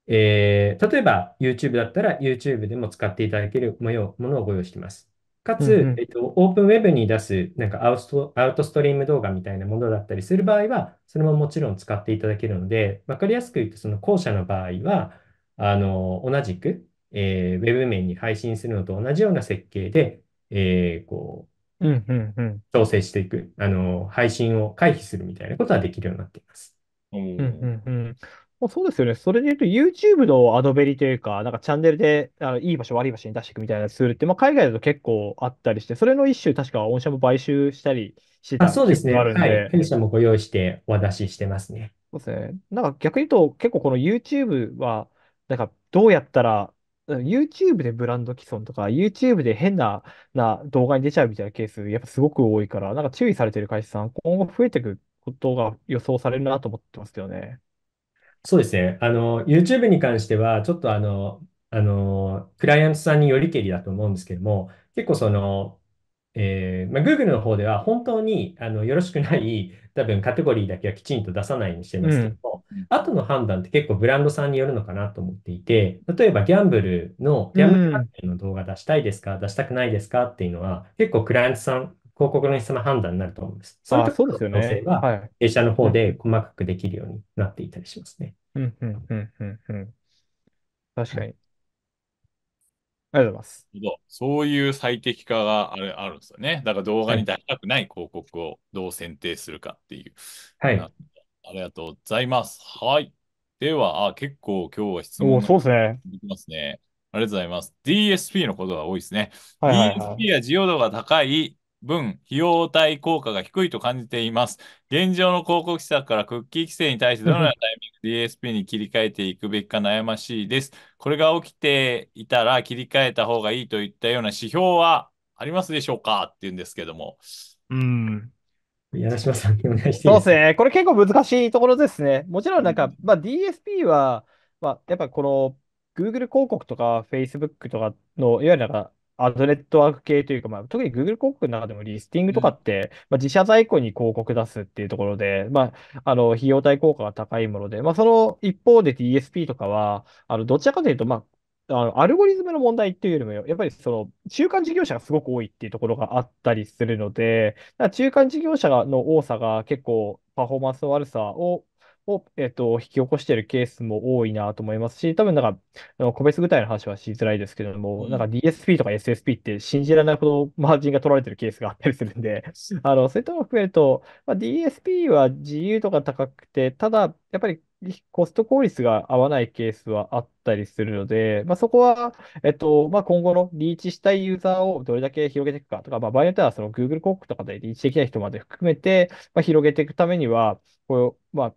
えー、例えば YouTube だったら YouTube でも使っていただけるも様ものをご用意しています。かつ、うんうん、えっと、オープンウェブに出すなんかアウトアウトストリーム動画みたいなものだったりする場合は、それももちろん使っていただけるので、わかりやすく言うと、その後者の場合は、あの同じく、えー、ウェブ面に配信するのと同じような設計で、えー、こう、うんうんうん、調整していくあの、配信を回避するみたいなことはできるようになっています。うんうんうん、そうですよね。それで言うと YouTube のアドベリというか、なんかチャンネルであのいい場所悪い場所に出していくみたいなツールって、まあ、海外だと結構あったりして、それの一種、確か御社も買収したりしてたあ、そうですね。あるんで。はい。弊社もご用意してお渡ししてますね。そうですね。なんか逆に言うと、結構この YouTube は、なんかどうやったら、YouTube でブランド毀損とか、YouTube で変な、な動画に出ちゃうみたいなケース、やっぱすごく多いから、なんか注意されてる会社さん、今後増えていくことが予想されるなと思ってますけどね。そうですね。あの、YouTube に関しては、ちょっとあの、あの、クライアントさんによりけりだと思うんですけども、結構その、えー、まあ、Google の方では本当にあのよろしくない多分カテゴリーだけはきちんと出さないようにしてますけども、後の判断って結構ブランドさんによるのかなと思っていて、例えばギャンブルの、ギャンブル関の動画出したいですか、出したくないですかっていうのは結構クライアントさん広告の質の判断になると思うんです。そういうところの調整は、ねはい、弊社の方で細かくできるようになっていたりしますね。うん、うん、うん、うん。確かに。ありがとうございます。そういう最適化があるあるんですよね。だから動画に出したくない広告をどう選定するかっていう。はい。ありがとうございます。はい。では、あ結構今日は質問がそうですね。ますね。ありがとうございます。DSP のことが多いですね。はいはいはい、DSP は需要度が高い分、費用対効果が低いと感じています。現状の広告施策からクッキー規制に対してどのようなタイミングで DSP に切り替えていくべきか悩ましいです。これが起きていたら切り替えた方がいいといったような指標はありますでしょうかっていうんですけども。うん。柳島さんお願いしていいそうですね。これ結構難しいところですね。もちろんなんか、まあ、DSP は、まあ、やっぱこの Google 広告とか Facebook とかの、いわゆるなんか、アドネットワーク系というか、まあ、特に Google 広告の中でもリスティングとかって、うん、まあ、自社在庫に広告出すっていうところで、まあ、あの費用対効果が高いもので、まあ、その一方で DSP とかは、あのどちらかというと、まあ、あのアルゴリズムの問題っていうよりも、やっぱりその中間事業者がすごく多いっていうところがあったりするので、中間事業者の多さが結構パフォーマンスの悪さをを、えっと、引き起こしているケースも多いなと思いますし、多分なんか、個別具体の話はしづらいですけれども、うなんか DSP とか SSP って信じられないほどマージンが取られてるケースがあったりするんで、あの、そういっともを含めると、まあ、DSP は自由度が高くて、ただ、やっぱりコスト効率が合わないケースはあったりするので、まあ、そこは、えっとまあ、今後のリーチしたいユーザーをどれだけ広げていくかとか、まあ、場合によってはその Google 広告とかでリーチできない人まで含めて、まあ、広げていくためにはこう、まあ、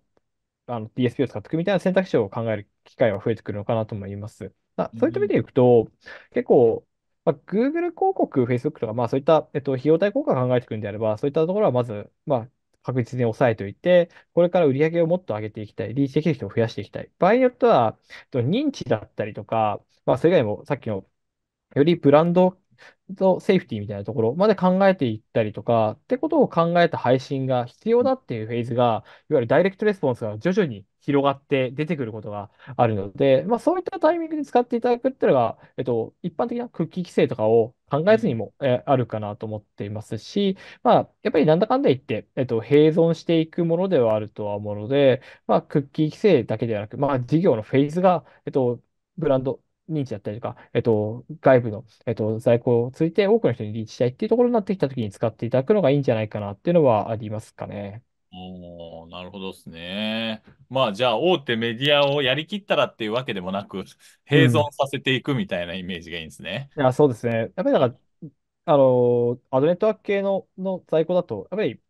あの DSP を使っていくみたいな選択肢を考える機会は増えてくるのかなと思います。まそういった意味でいくと、結構、まあ、Google 広告、Facebook とか、まあ、そういった、えっと、費用対効果を考えていくんであれば、そういったところはまず、まあ、確実に抑えておいて、これから売り上げをもっと上げていきたい、リーチできる人を増やしていきたい。場合によっては、認知だったりとか、まあ、それ以外もさっきのよりブランドとセーフティーみたいなところまで考えていったりとか、ってことを考えた配信が必要だっていうフェーズが、いわゆるダイレクトレスポンスが徐々に広がって出てくることがあるので、まあ、そういったタイミングで使っていただくっていうのが、えっと、一般的なクッキー規制とかを考えずにも、えあるかなと思っていますし、まあ、やっぱりなんだかんだ言って、えっと、併存していくものではあるとは思うので、まあ、クッキー規制だけではなく、まあ、事業のフェーズが、えっと、ブランド、認知だったりとか、えっと、外部の、えっと、在庫をついて多くの人にリーチしたいっていうところになってきたときに使っていただくのがいいんじゃないかなっていうのはありますかね。おなるほどですね。まあじゃあ大手メディアをやりきったらっていうわけでもなく、併存させていくみたいなイメージがいいんですね。うん、いやそうですね。やっぱりなんか、あの、アドネットワーク系のの在庫だと、やっぱり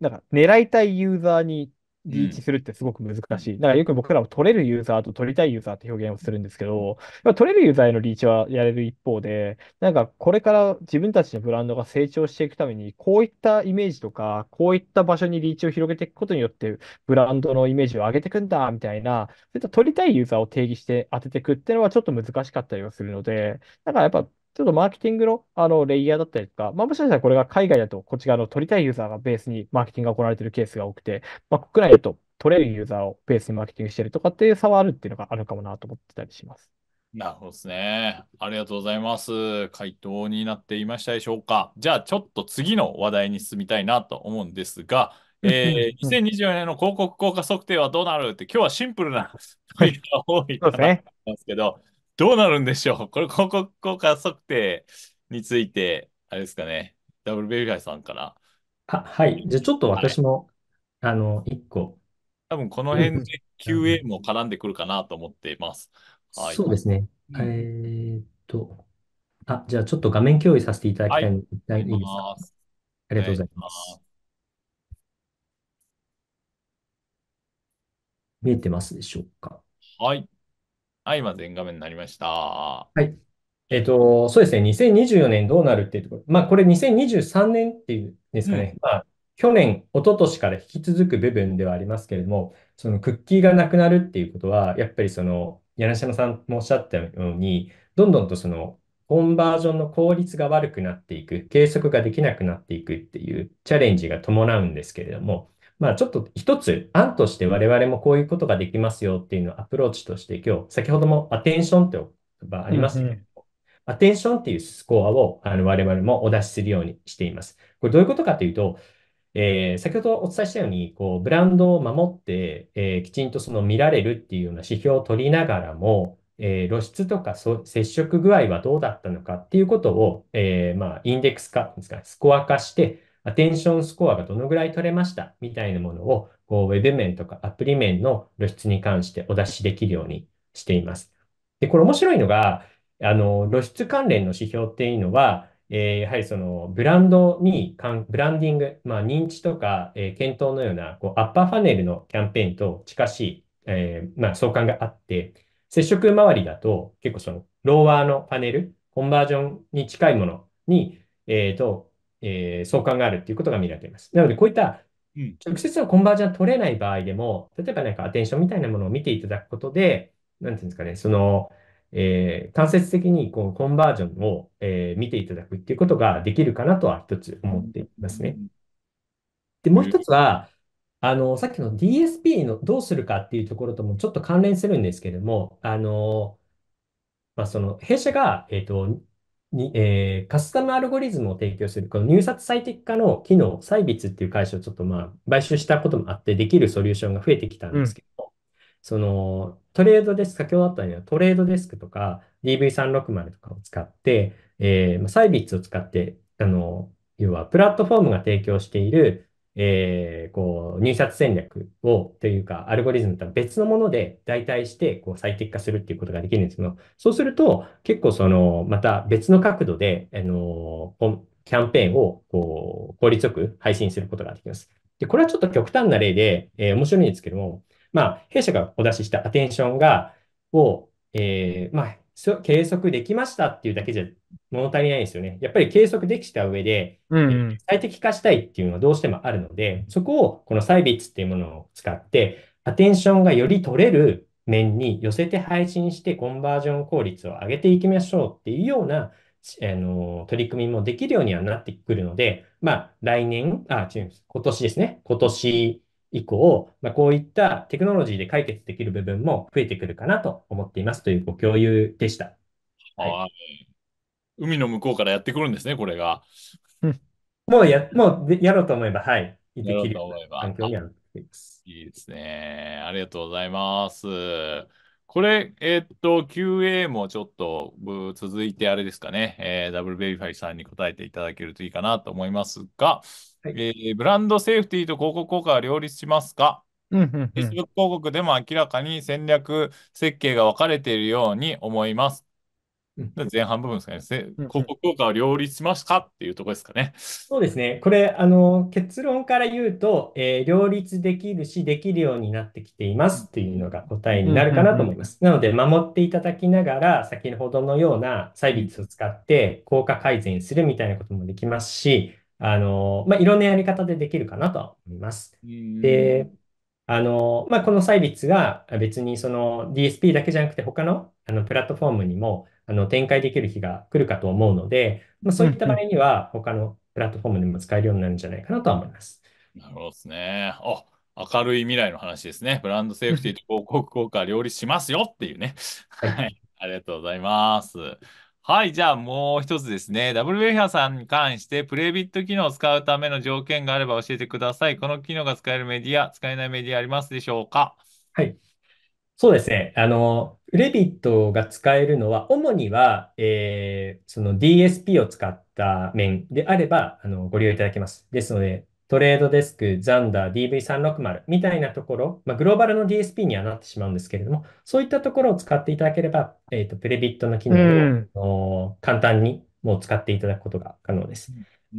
なんか狙いたいユーザーにリーチするってすごく難しい。だからよく僕らも取れるユーザーと取りたいユーザーって表現をするんですけど、取れるユーザーへのリーチはやれる一方で、なんかこれから自分たちのブランドが成長していくために、こういったイメージとか、こういった場所にリーチを広げていくことによって、ブランドのイメージを上げていくんだ、みたいな、そういった取りたいユーザーを定義して当てていくっていうのはちょっと難しかったりはするので、だからやっぱちょっとマーケティングの、あのレイヤーだったりとか、まあ、もしかしたらこれが海外だと、こっち側の取りたいユーザーがベースにマーケティングが行われているケースが多くて、まあ、国内だと取れるユーザーをベースにマーケティングしてるとかっていう差はあるっていうのがあるかもなと思ってたりします。なるほどですね。ありがとうございます。回答になっていましたでしょうか。じゃあ、ちょっと次の話題に進みたいなと思うんですが、えー、2024年の広告効果測定はどうなるって、今日はシンプルな問いが多いと思いますけど、どうなるんでしょう これ、広告効果測定について、あれですかね、ダブルベリファイさんから。あ、はい。じゃあちょっと私も、あの、一個。多分この辺で QA も絡んでくるかなと思っています。はい、そうですね。うん、えー、っと、あ、じゃあちょっと画面共有させていただきたい、はい、いいですか。ありがとうございます。見えてますでしょうか。はい。はい、今全画面になりました。はい。えっ、ー、と、そうですね、2024年どうなるっていうところ、まあ、これ2023年っていうんですかね、うん、まあ、去年、一昨年から引き続く部分ではありますけれども、そのクッキーがなくなるっていうことは、やっぱりその、柳島さんもおっしゃったように、どんどんとその、コンバージョンの効率が悪くなっていく、計測ができなくなっていくっていうチャレンジが伴うんですけれども、まあ、ちょっと一つ案として我々もこういうことができますよっていうのをアプローチとして今日、先ほどもアテンションって言葉ありますけど、うんうん、アテンションっていうスコアをあの我々もお出しするようにしています。これどういうことかというと、えー、先ほどお伝えしたように、こう、ブランドを守って、えー、きちんとその見られるっていうような指標を取りながらも、えー、露出とか接触具合はどうだったのかっていうことを、えー、まあ、インデックス化ですか、スコア化して、アテンションスコアがどのぐらい取れましたみたいなものを、こう、ウェブ面とかアプリ面の露出に関してお出しできるようにしています。で、これ面白いのが、あの、露出関連の指標っていうのは、えー、やはりそのブランドにかん、ブランディング、まあ、認知とか、えー、検討のようなこうアッパーファネルのキャンペーンと近しい、えー、まあ、相関があって、接触周りだと結構そのローワーのパネル、コンバージョンに近いものに、えーと、えー、相関があるっていうことが見られています。なので、こういった直接はコンバージョン取れない場合でも、例えばなんかアテンションみたいなものを見ていただくことで、なんていうんですかね、その、えー、間接的にこうコンバージョンを、えー、見ていただくっていうことができるかなとは一つ思っていますね。で、もう一つは、あの、さっきの DSP のどうするかっていうところともちょっと関連するんですけれども、あの、まあ、その弊社が、えっ、ー、と、に、えー、カスタムアルゴリズムを提供する、この入札最適化の機能、サイビツっていう会社をちょっとまあ、買収したこともあって、できるソリューションが増えてきたんですけど、うん、その、トレードデスク、先ほどあったようにトレードデスクとか DV360 とかを使って、えー、サイビツを使って、あの、要はプラットフォームが提供しているえー、こう、入札戦略を、というか、アルゴリズムとは別のもので代替して、こう、最適化するっていうことができるんですけど、そうすると、結構その、また別の角度で、あの、キャンペーンを、こう、効率よく配信することができます。で、これはちょっと極端な例で、えー、面白いんですけども、まあ、弊社がお出ししたアテンションが、を、えー、まあ、計測できましたっていうだけじゃ物足りないんですよね。やっぱり計測できた上で、うん最適化したいっていうのはどうしてもあるので、そこをこのサイビッツっていうものを使って、アテンションがより取れる面に寄せて配信してコンバージョン効率を上げていきましょうっていうような、あの、取り組みもできるようにはなってくるので、まあ、来年、あ、違います。今年ですね。今年以降、まあ、こういったテクノロジーで解決できる部分も増えてくるかなと思っていますというご共有でした。はい、海の向こうからやってくるんですね、これが。もうや、もうやろうと思えば、はい。できる環境にあるいいですね。ありがとうございます。これ、えー、っと、QA もちょっと続いてあれですかね、えー、ダブルベリファイさんに答えていただけるといいかなと思いますが、はい、えー、ブランドセーフティーと広告効果は両立しますか Facebook 広告でも明らかに戦略設計が分かれているように思います。前半部分ですかね、広告効果は両立しますかっていうところですかね。そうですね、これあの、結論から言うと、えー、両立できるし、できるようになってきていますっていうのが答えになるかなと思います。なので、守っていただきながら、先ほどのようなサイビスを使って効果改善するみたいなこともできますし、あのまあ、いろんなやり方でできるかなと思います。であのまあ、このサイビスが別にその DSP だけじゃなくて他のあのプラットフォームにもあの展開できる日が来るかと思うので、まあ、そういった場合には他のプラットフォームでも使えるようになるんじゃないかなとは思います。なるほどですね。あ明るい未来の話ですね。ブランドセーフティーと広告効果両立しますよっていうね。はい。ありがとうございます。はい。じゃあもう一つですね。w f アさんに関して、プレイビット機能を使うための条件があれば教えてください。この機能が使えるメディア、使えないメディアありますでしょうかはい。そうですね。あの、Revit が使えるのは、主には、えー、その DSP を使った面であれば、あの、ご利用いただけます。ですので、トレードデスク、ザンダー、DV360 みたいなところ、まあ、グローバルの DSP にはなってしまうんですけれども、そういったところを使っていただければ、えっ、ー、と、プレビットの機能を、簡単にもう使っていただくことが可能です。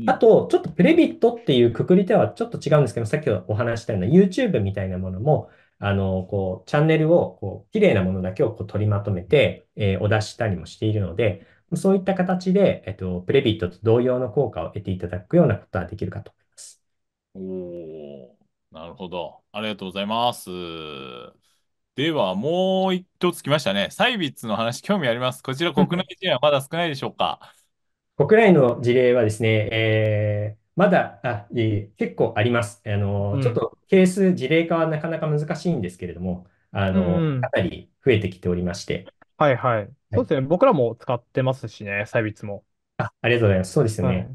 あと、ちょっとプレビットっていうくくりではちょっと違うんですけど、さっきお話したような YouTube みたいなものも、あの、こう、チャンネルを、こう、綺麗なものだけをこう取りまとめて、えー、お出したりもしているので、そういった形で、えっと、プレビットと同様の効果を得ていただくようなことはできるかと思います。おお、なるほど。ありがとうございます。では、もう一つきましたね。サイビッツの話、興味あります。こちら、国内事例はまだ少ないでしょうか。国内の事例はですね、えーまだ、あ、いえいえ、結構あります。あの、ちょっとケース、事例化はなかなか難しいんですけれども、あうんの、うんかなり増えてきておりまして。はいはい。そうですね。僕らも使ってますしね、サイビツも。あ、ありがとうございます。そうですよはいね。。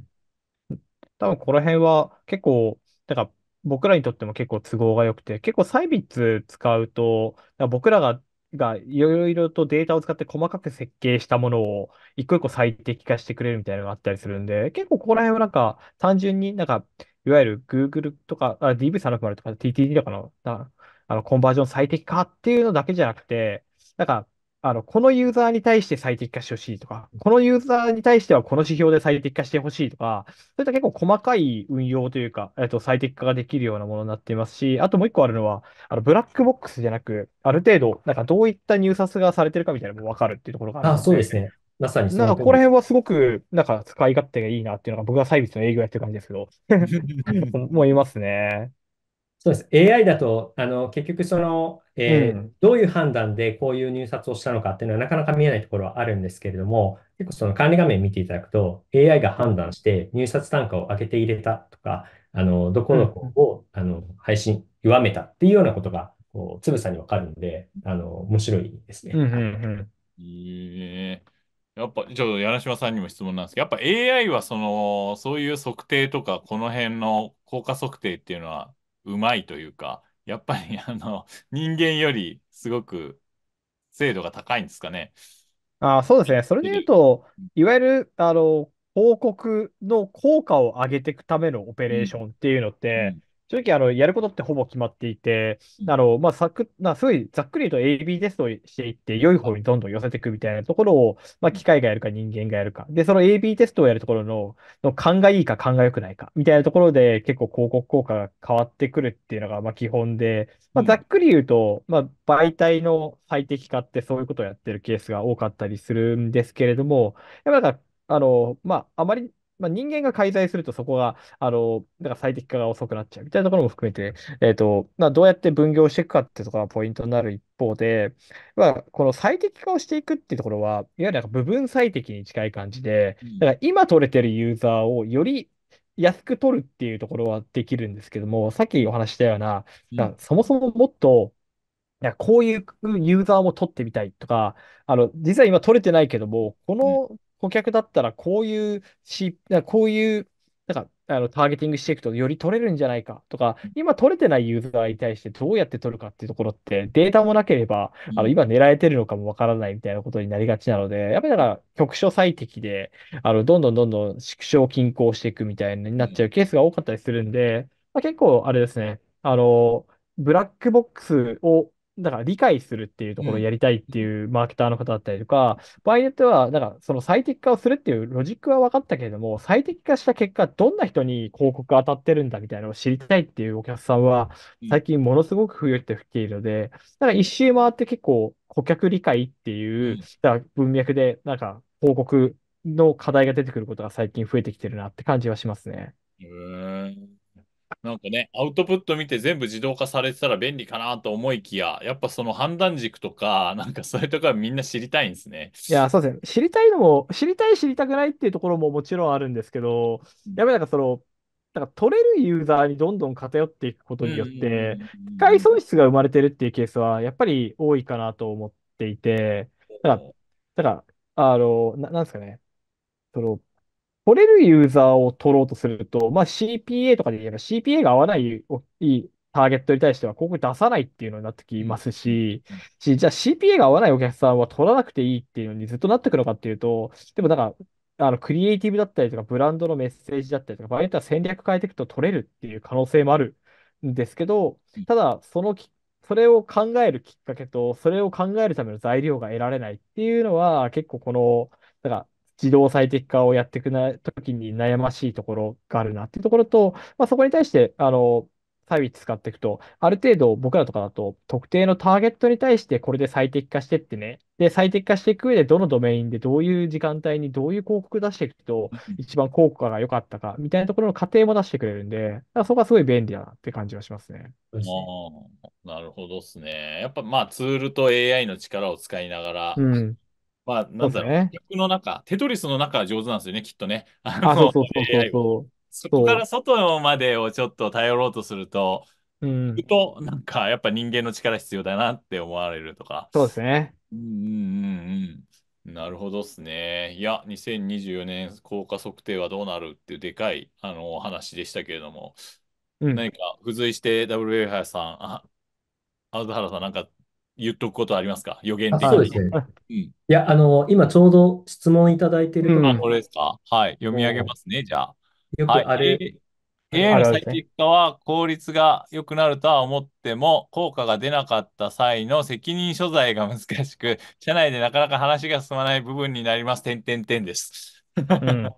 多分この辺は結構、だから僕らにとっても結構都合が良くて、結構サイビッツ使うと、僕らががいろいろとデータを使って細かく設計したものを一個一個最適化してくれるみたいなのがあったりするんで、結構ここら辺はなんか単純になんか、いわゆる Google とか、DV360 とか TTD とかの、あのコンバージョン最適化っていうのだけじゃなくて、なんかあの、このユーザーに対して最適化してほしいとか、このユーザーに対してはこの指標で最適化してほしいとか、そういった結構細かい運用というか、えっと、最適化ができるようなものになっていますし、あともう一個あるのは、あの、ブラックボックスじゃなく、ある程度、なんかどういった入札がされてるかみたいなのもわかるっていうところがあるのあ、そうですね。まさにそなんかここら辺はすごく、なんか使い勝手がいいなっていうのが、僕はサービスの営業やってる感じですけど、思いますね。そうです。AI だと、あの、結局その、えーうん、どういう判断でこういう入札をしたのかっていうのはなかなか見えないところはあるんですけれども、結構その管理画面見ていただくと、AI が判断して入札単価を上げて入れたとか、あの、どこの子を、うん、あの、配信、弱めたっていうようなことが、こう、つぶさにわかるので、あの、面白いですね。うんやっぱちょっと柳島さんにも質問なんですけど、やっぱ AI はそのそういう測定とか、この辺の効果測定っていうのはうまいというか、やっぱりあの人間よりすごく精度が高いんですかね。あそうですね。それでいうと、いわゆる、あの、報告の効果を上げていくためのオペレーションっていうのって、うん正直、あの、やることってほぼ決まっていて、あの、まあ、さく、まあ、すごいざっくり言うと AB テストをしていって、良い方にどんどん寄せていくみたいなところを、まあ、機械がやるか人間がやるか。で、その AB テストをやるところの、の勘がいいか勘が良くないか、みたいなところで結構広告効果が変わってくるっていうのが、まあ、基本で、まあ、ざっくり言うと、まあ、媒体の最適化ってそういうことをやってるケースが多かったりするんですけれども、やっぱなんか、あの、まあ、あまりまあ、人間が介在するとそこが、あの、だから最適化が遅くなっちゃうみたいなところも含めて、えっ、ー、と、まあ、どうやって分業していくかってところがポイントになる一方で、まあ、この最適化をしていくっていうところは、いわゆるなんか部分最適に近い感じで、だから今取れてるユーザーをより安く取るっていうところはできるんですけども、さっきお話したような、なそもそももっと、いや、こういうユーザーも取ってみたいとか、あの、実は今取れてないけども、この顧客だったらこういうこういう、なんか、あのターゲティングしていくとより取れるんじゃないかとか、今取れてないユーザーに対してどうやって取るかっていうところって、データもなければ、あの今狙えてるのかもわからないみたいなことになりがちなので、やっぱりだから局所最適で、あのどんどんどんどん縮小均衡していくみたいになっちゃうケースが多かったりするんで、まあ、結構あれですね、あの、ブラックボックスをだから理解するっていうところをやりたいっていうマーケターの方だったりとか、うん、場合によっては、なんかその最適化をするっていうロジックは分かったけれども、最適化した結果、どんな人に広告当たってるんだみたいなのを知りたいっていうお客さんは、最近ものすごく増えてきているので、だから一周回って結構顧客理解っていう、文脈で、なんか広告の課題が出てくることが最近増えてきてるなって感じはしますね。うんなんかね、アウトプット見て全部自動化されてたら便利かなと思いきや、やっぱその判断軸とか、なんかそういうところはみんな知りたいんですね。いや、そうですね。知りたいのも、知りたい、知りたくないっていうところももちろんあるんですけど、やっぱりなんかその、なんか取れるユーザーにどんどん偏っていくことによって、機械損失が生まれてるっていうケースは、やっぱり多いかなと思っていて、だから、だからあの、ななんですかね、その、取れるユーザーを取ろうとすると、まあ、CPA とかで言えば CPA が合わないいターゲットに対しては、ここ出さないっていうのになってきますし、しじゃあ CPA が合わないお客さんは取らなくていいっていうのにずっとなってくのかっていうと、でもなんか、あのクリエイティブだったりとか、ブランドのメッセージだったりとか、場合によっては戦略変えていくと取れるっていう可能性もあるんですけど、ただ、そのき、それを考えるきっかけと、それを考えるための材料が得られないっていうのは、結構この、なんか、自動最適化をやっていくな時に悩ましいところがあるなっていうところと、まあ、そこに対して、あの、サービス使っていくと、ある程度僕らとかだと、特定のターゲットに対してこれで最適化してってね、で、最適化していく上で、どのドメインでどういう時間帯にどういう広告出していくと、一番効果が良かったか、みたいなところの過程も出してくれるんで、そこがすごい便利だなって感じはしますね。あなるほどですね。やっぱまあツールと AI の力を使いながら、うんまあ、なんだろう、ね、の中、テトリスの中は上手なんですよね、きっとね。あそうそうそうそう。そこから外までをちょっと頼ろうとすると、うん、と、なんかやっぱ人間の力必要だなって思われるとか。そうですね。うんうんうん。なるほどですね。いや、2024年効果測定はどうなるっていうでかいあのお話でしたけれども、うん、何か付随して WF さん、あ、アウトハラさん、なんか言っとくことありますか予言的そうですね。うん、いや、あの、今ちょうど質問いただいてるこうん、これですか。はい。読み上げますね、じゃあ。よくあれ。はい AI の最適化は効率が良くなるとは思っても、効果が出なかった際の責任所在が難しく、社内でなかなか話が進まない部分になります。点々点です。うん、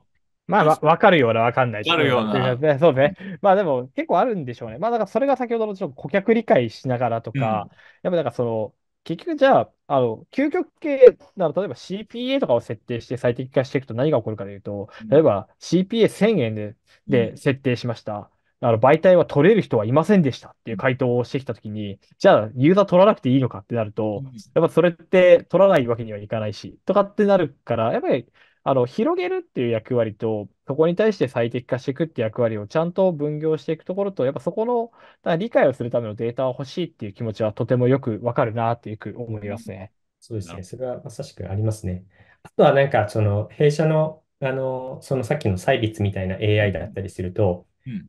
まあ、わ、かるような、わかんない。わかるような。そうね。まあでも、結構あるんでしょうね。まあ、だからそれが先ほどのちょっと顧客理解しながらとか、うん、やっぱなんかその、結局じゃあ、あの、究極系なら、例えば CPA とかを設定して最適化していくと何が起こるかというと、例えば CPA1000 円で、で設定しました。あの媒体は取れる人はいませんでしたっていう回答をしてきたときに、じゃあユーザー取らなくていいのかってなると、やっぱそれって取らないわけにはいかないし、とかってなるから、やっぱりあの、広げるっていう役割と、そこに対して最適化していくっていう役割をちゃんと分業していくところと、やっぱそこの理解をするためのデータを欲しいっていう気持ちはとてもよくわかるなっていうふうに思いますね。そうですね。それはまさしくありますね。あとはなんか、その、弊社の、あの、そのさっきの歳率みたいな AI だったりすると、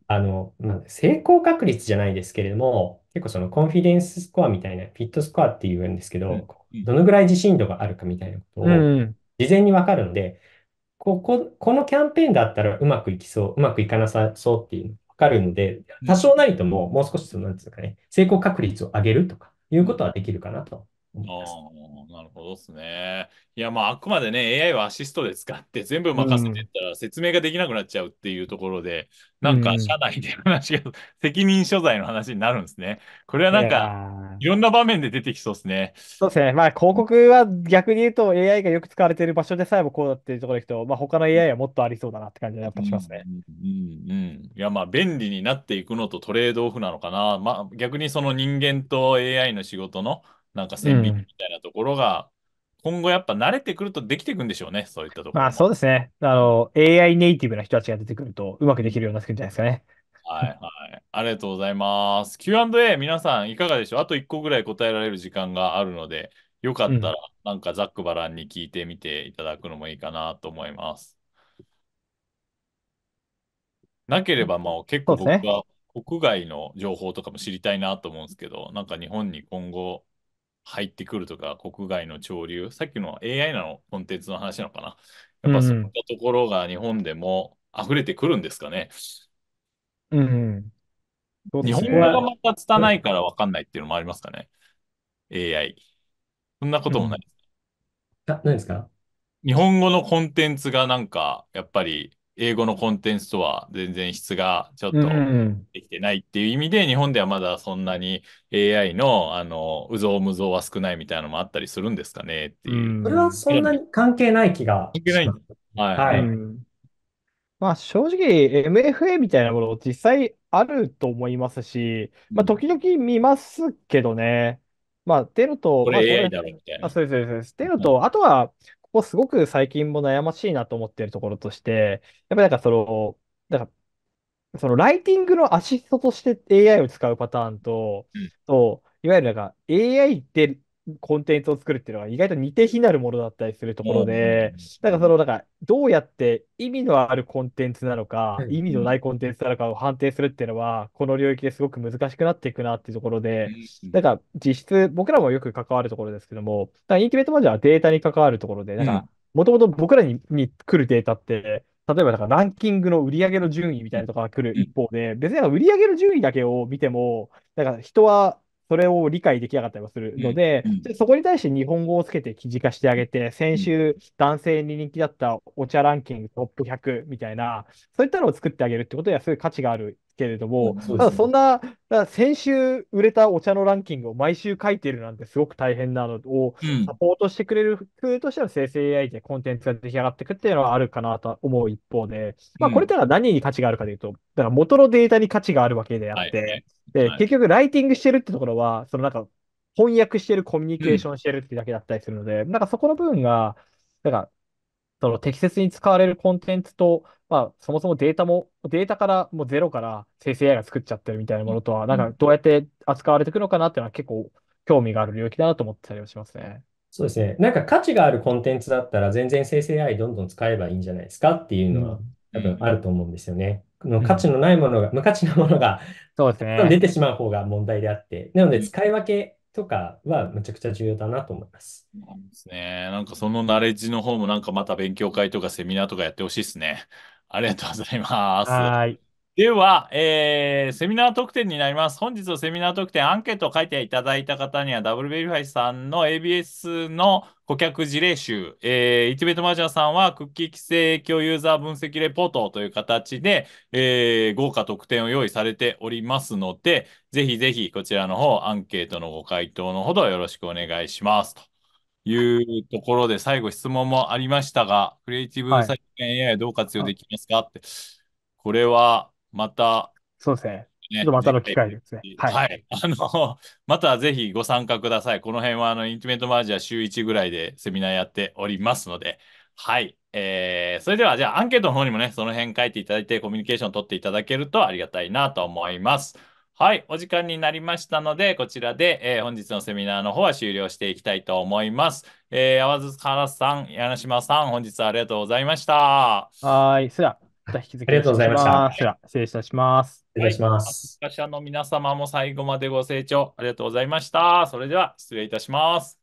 あの、まあ、成功確率じゃないですけれども、結構そのコンフィデンススコアみたいな、フィットスコアっていうんですけど、どのぐらい自信度があるかみたいなことを、事前にわかるんで、ここ、このキャンペーンだったらうまくいきそう、うまくいかなさそうっていうのわかるので、多少なりとも、もう少し、なんですかね、成功確率を上げるとかいうことはできるかなとああ、なるほどですね。いや、まあ、あくまでね、AI はアシストで使って全部任せてったら説明ができなくなっちゃうっていうところで、なんか社内で話が、責任所在の話になるんですね。これはなんか、いろんな場面で出てきそうですね。そうですね。まあ、広告は逆に言うと AI がよく使われている場所でさえもこうだっていうところでいくと、まあ、他の AI はもっとありそうだなって感じがやっぱしますね。うん、うん、うん。いや、まあ、便利になっていくのとトレードオフなのかな。まあ、逆にその人間と AI の仕事の、なんか線引きみたいなところが、今後やっぱ慣れてくるとできていくんでしょうね、そういったところ。まあそうですね。あの、AI ネイティブな人たちが出てくると、うまくできるようになってくるんじゃないですかね。はいはい。ありがとうございます。Q&A、皆さんいかがでしょうあと1個ぐらい答えられる時間があるので、よかったら、なんかざっくばらんに聞いてみていただくのもいいかなと思います。なければ、もう結構僕は国外の情報とかも知りたいなと思うんですけど、なんか日本に今後入ってくるとか、国外の潮流、さっきの AI なのコンテンツの話なのかな。やっぱそういったところが日本でも溢れてくるんですかね。うん、うん。日本語がまた拙いから分かんないっていうのもありますかね。うん、AI。そんなこともないですか、うん、ですか日本語のコンテンツがなんか、やっぱり英語のコンテンツとは全然質がちょっとできてないっていう意味で、うんうん、日本ではまだそんなに AI の、あの、うぞうむぞうは少ないみたいなのもあったりするんですかねっていう。それはそんなに関係ない気が。関係ないんですはい。はい、まあ、正直 MFA みたいなもの実際あると思いますし、まあ、時々見ますけどね。まあ、出ると、これ AI だろみたいな。あ、そうです、そうです。と、あとは、こすごく最近も悩ましいなと思ってるところとして、やっぱりなんかその、なんかそのライティングのアシストとして AI を使うパターンと、うんといわゆるなんか AI ってコンテンツを作るっていうのは意外と似て非なるものだったりするところで、だからその、なんかどうやって意味のあるコンテンツなのか、意味のないコンテンツなのかを判定するっていうのは、この領域ですごく難しくなっていくなっていうところで、だから実質僕らもよく関わるところですけども、インキュベートマジャーはデータに関わるところで、なんかもともと僕らにに来るデータって、例えばんかランキングの売り上げの順位みたいなとかが来る一方で、別に売り上げの順位だけを見ても、なんか人はそれを理解できなかったりもするので、うんそこに対して日本語をつけて記事化してあげて、先週、男性に人気だったお茶ランキングトップ100みたいな、そういったのを作ってあげるってことには、すごい価値があるけれども、うんね、そんな、先週売れたお茶のランキングを毎週書いてるなんてすごく大変なのを、サポートしてくれる風としての生成 AI でコンテンツが出来上がっていくっていうのはあるかなと思う一方で、まあ、これってのは何に価値があるかというと、だから元のデータに価値があるわけであって、はい、で、はい、結局ライティングしてるってところは、そのなんか翻訳してる、コミュニケーションしてるってだけだったりするので、うん、なんかそこの部分が、なんかその適切に使われるコンテンツと、まあ、そもそもデータも、データからもうゼロから生成 AI が作っちゃってるみたいなものとは、なんかどうやって扱われていくのかなっていうのは結構興味がある領域だなと思ってたりはしますね。そうですね。なんか価値があるコンテンツだったら全然生成 AI どんどん使えばいいんじゃないですかっていうのは多分あると思うんですよね。の価値のないものが、無価値なものがそうですね出てしまう方が問題であって、なので使い分けとかはむちゃくちゃ重要だなと思います。なんですね。なんかそのナレッジの方もなんかまた勉強会とかセミナーとかやってほしいですね。ありがとうございます。はい。では、えー、セミナー特典になります。本日のセミナー特典、アンケートを書いていただいた方には、ダブルベリファイさんの ABS の顧客事例集、えー、イチベットマージャーさんは、クッキー規制影響ユーザー分析レポートという形で、えー、豪華特典を用意されておりますので、ぜひぜひこちらの方、アンケートのご回答のほどよろしくお願いします。というところで、最後質問もありましたが、クリエイティブ最近 AI どう活用できますか、はい、って、これは、また、そうですね。ね、ちょっとまたの機会ですね。はい。はい、あの、またぜひご参加ください。この辺は、あの、インティメントマージャー週1ぐらいでセミナーやっておりますので、はい。えー、それでは、じゃあ、アンケートの方にもね、その辺書いていただいて、コミュニケーションを取っていただけるとありがたいなと思います。はい。お時間になりましたので、こちらで、えー、本日のセミナーの方は終了していきたいと思います。えー、淡津原さん、柳島さん、本日はありがとうございました。はい。それでは。また引き続きありがとうございました。失礼いたします。失礼します。参加者の皆様も最後までご清聴ありがとうございました。それでは失礼いたします。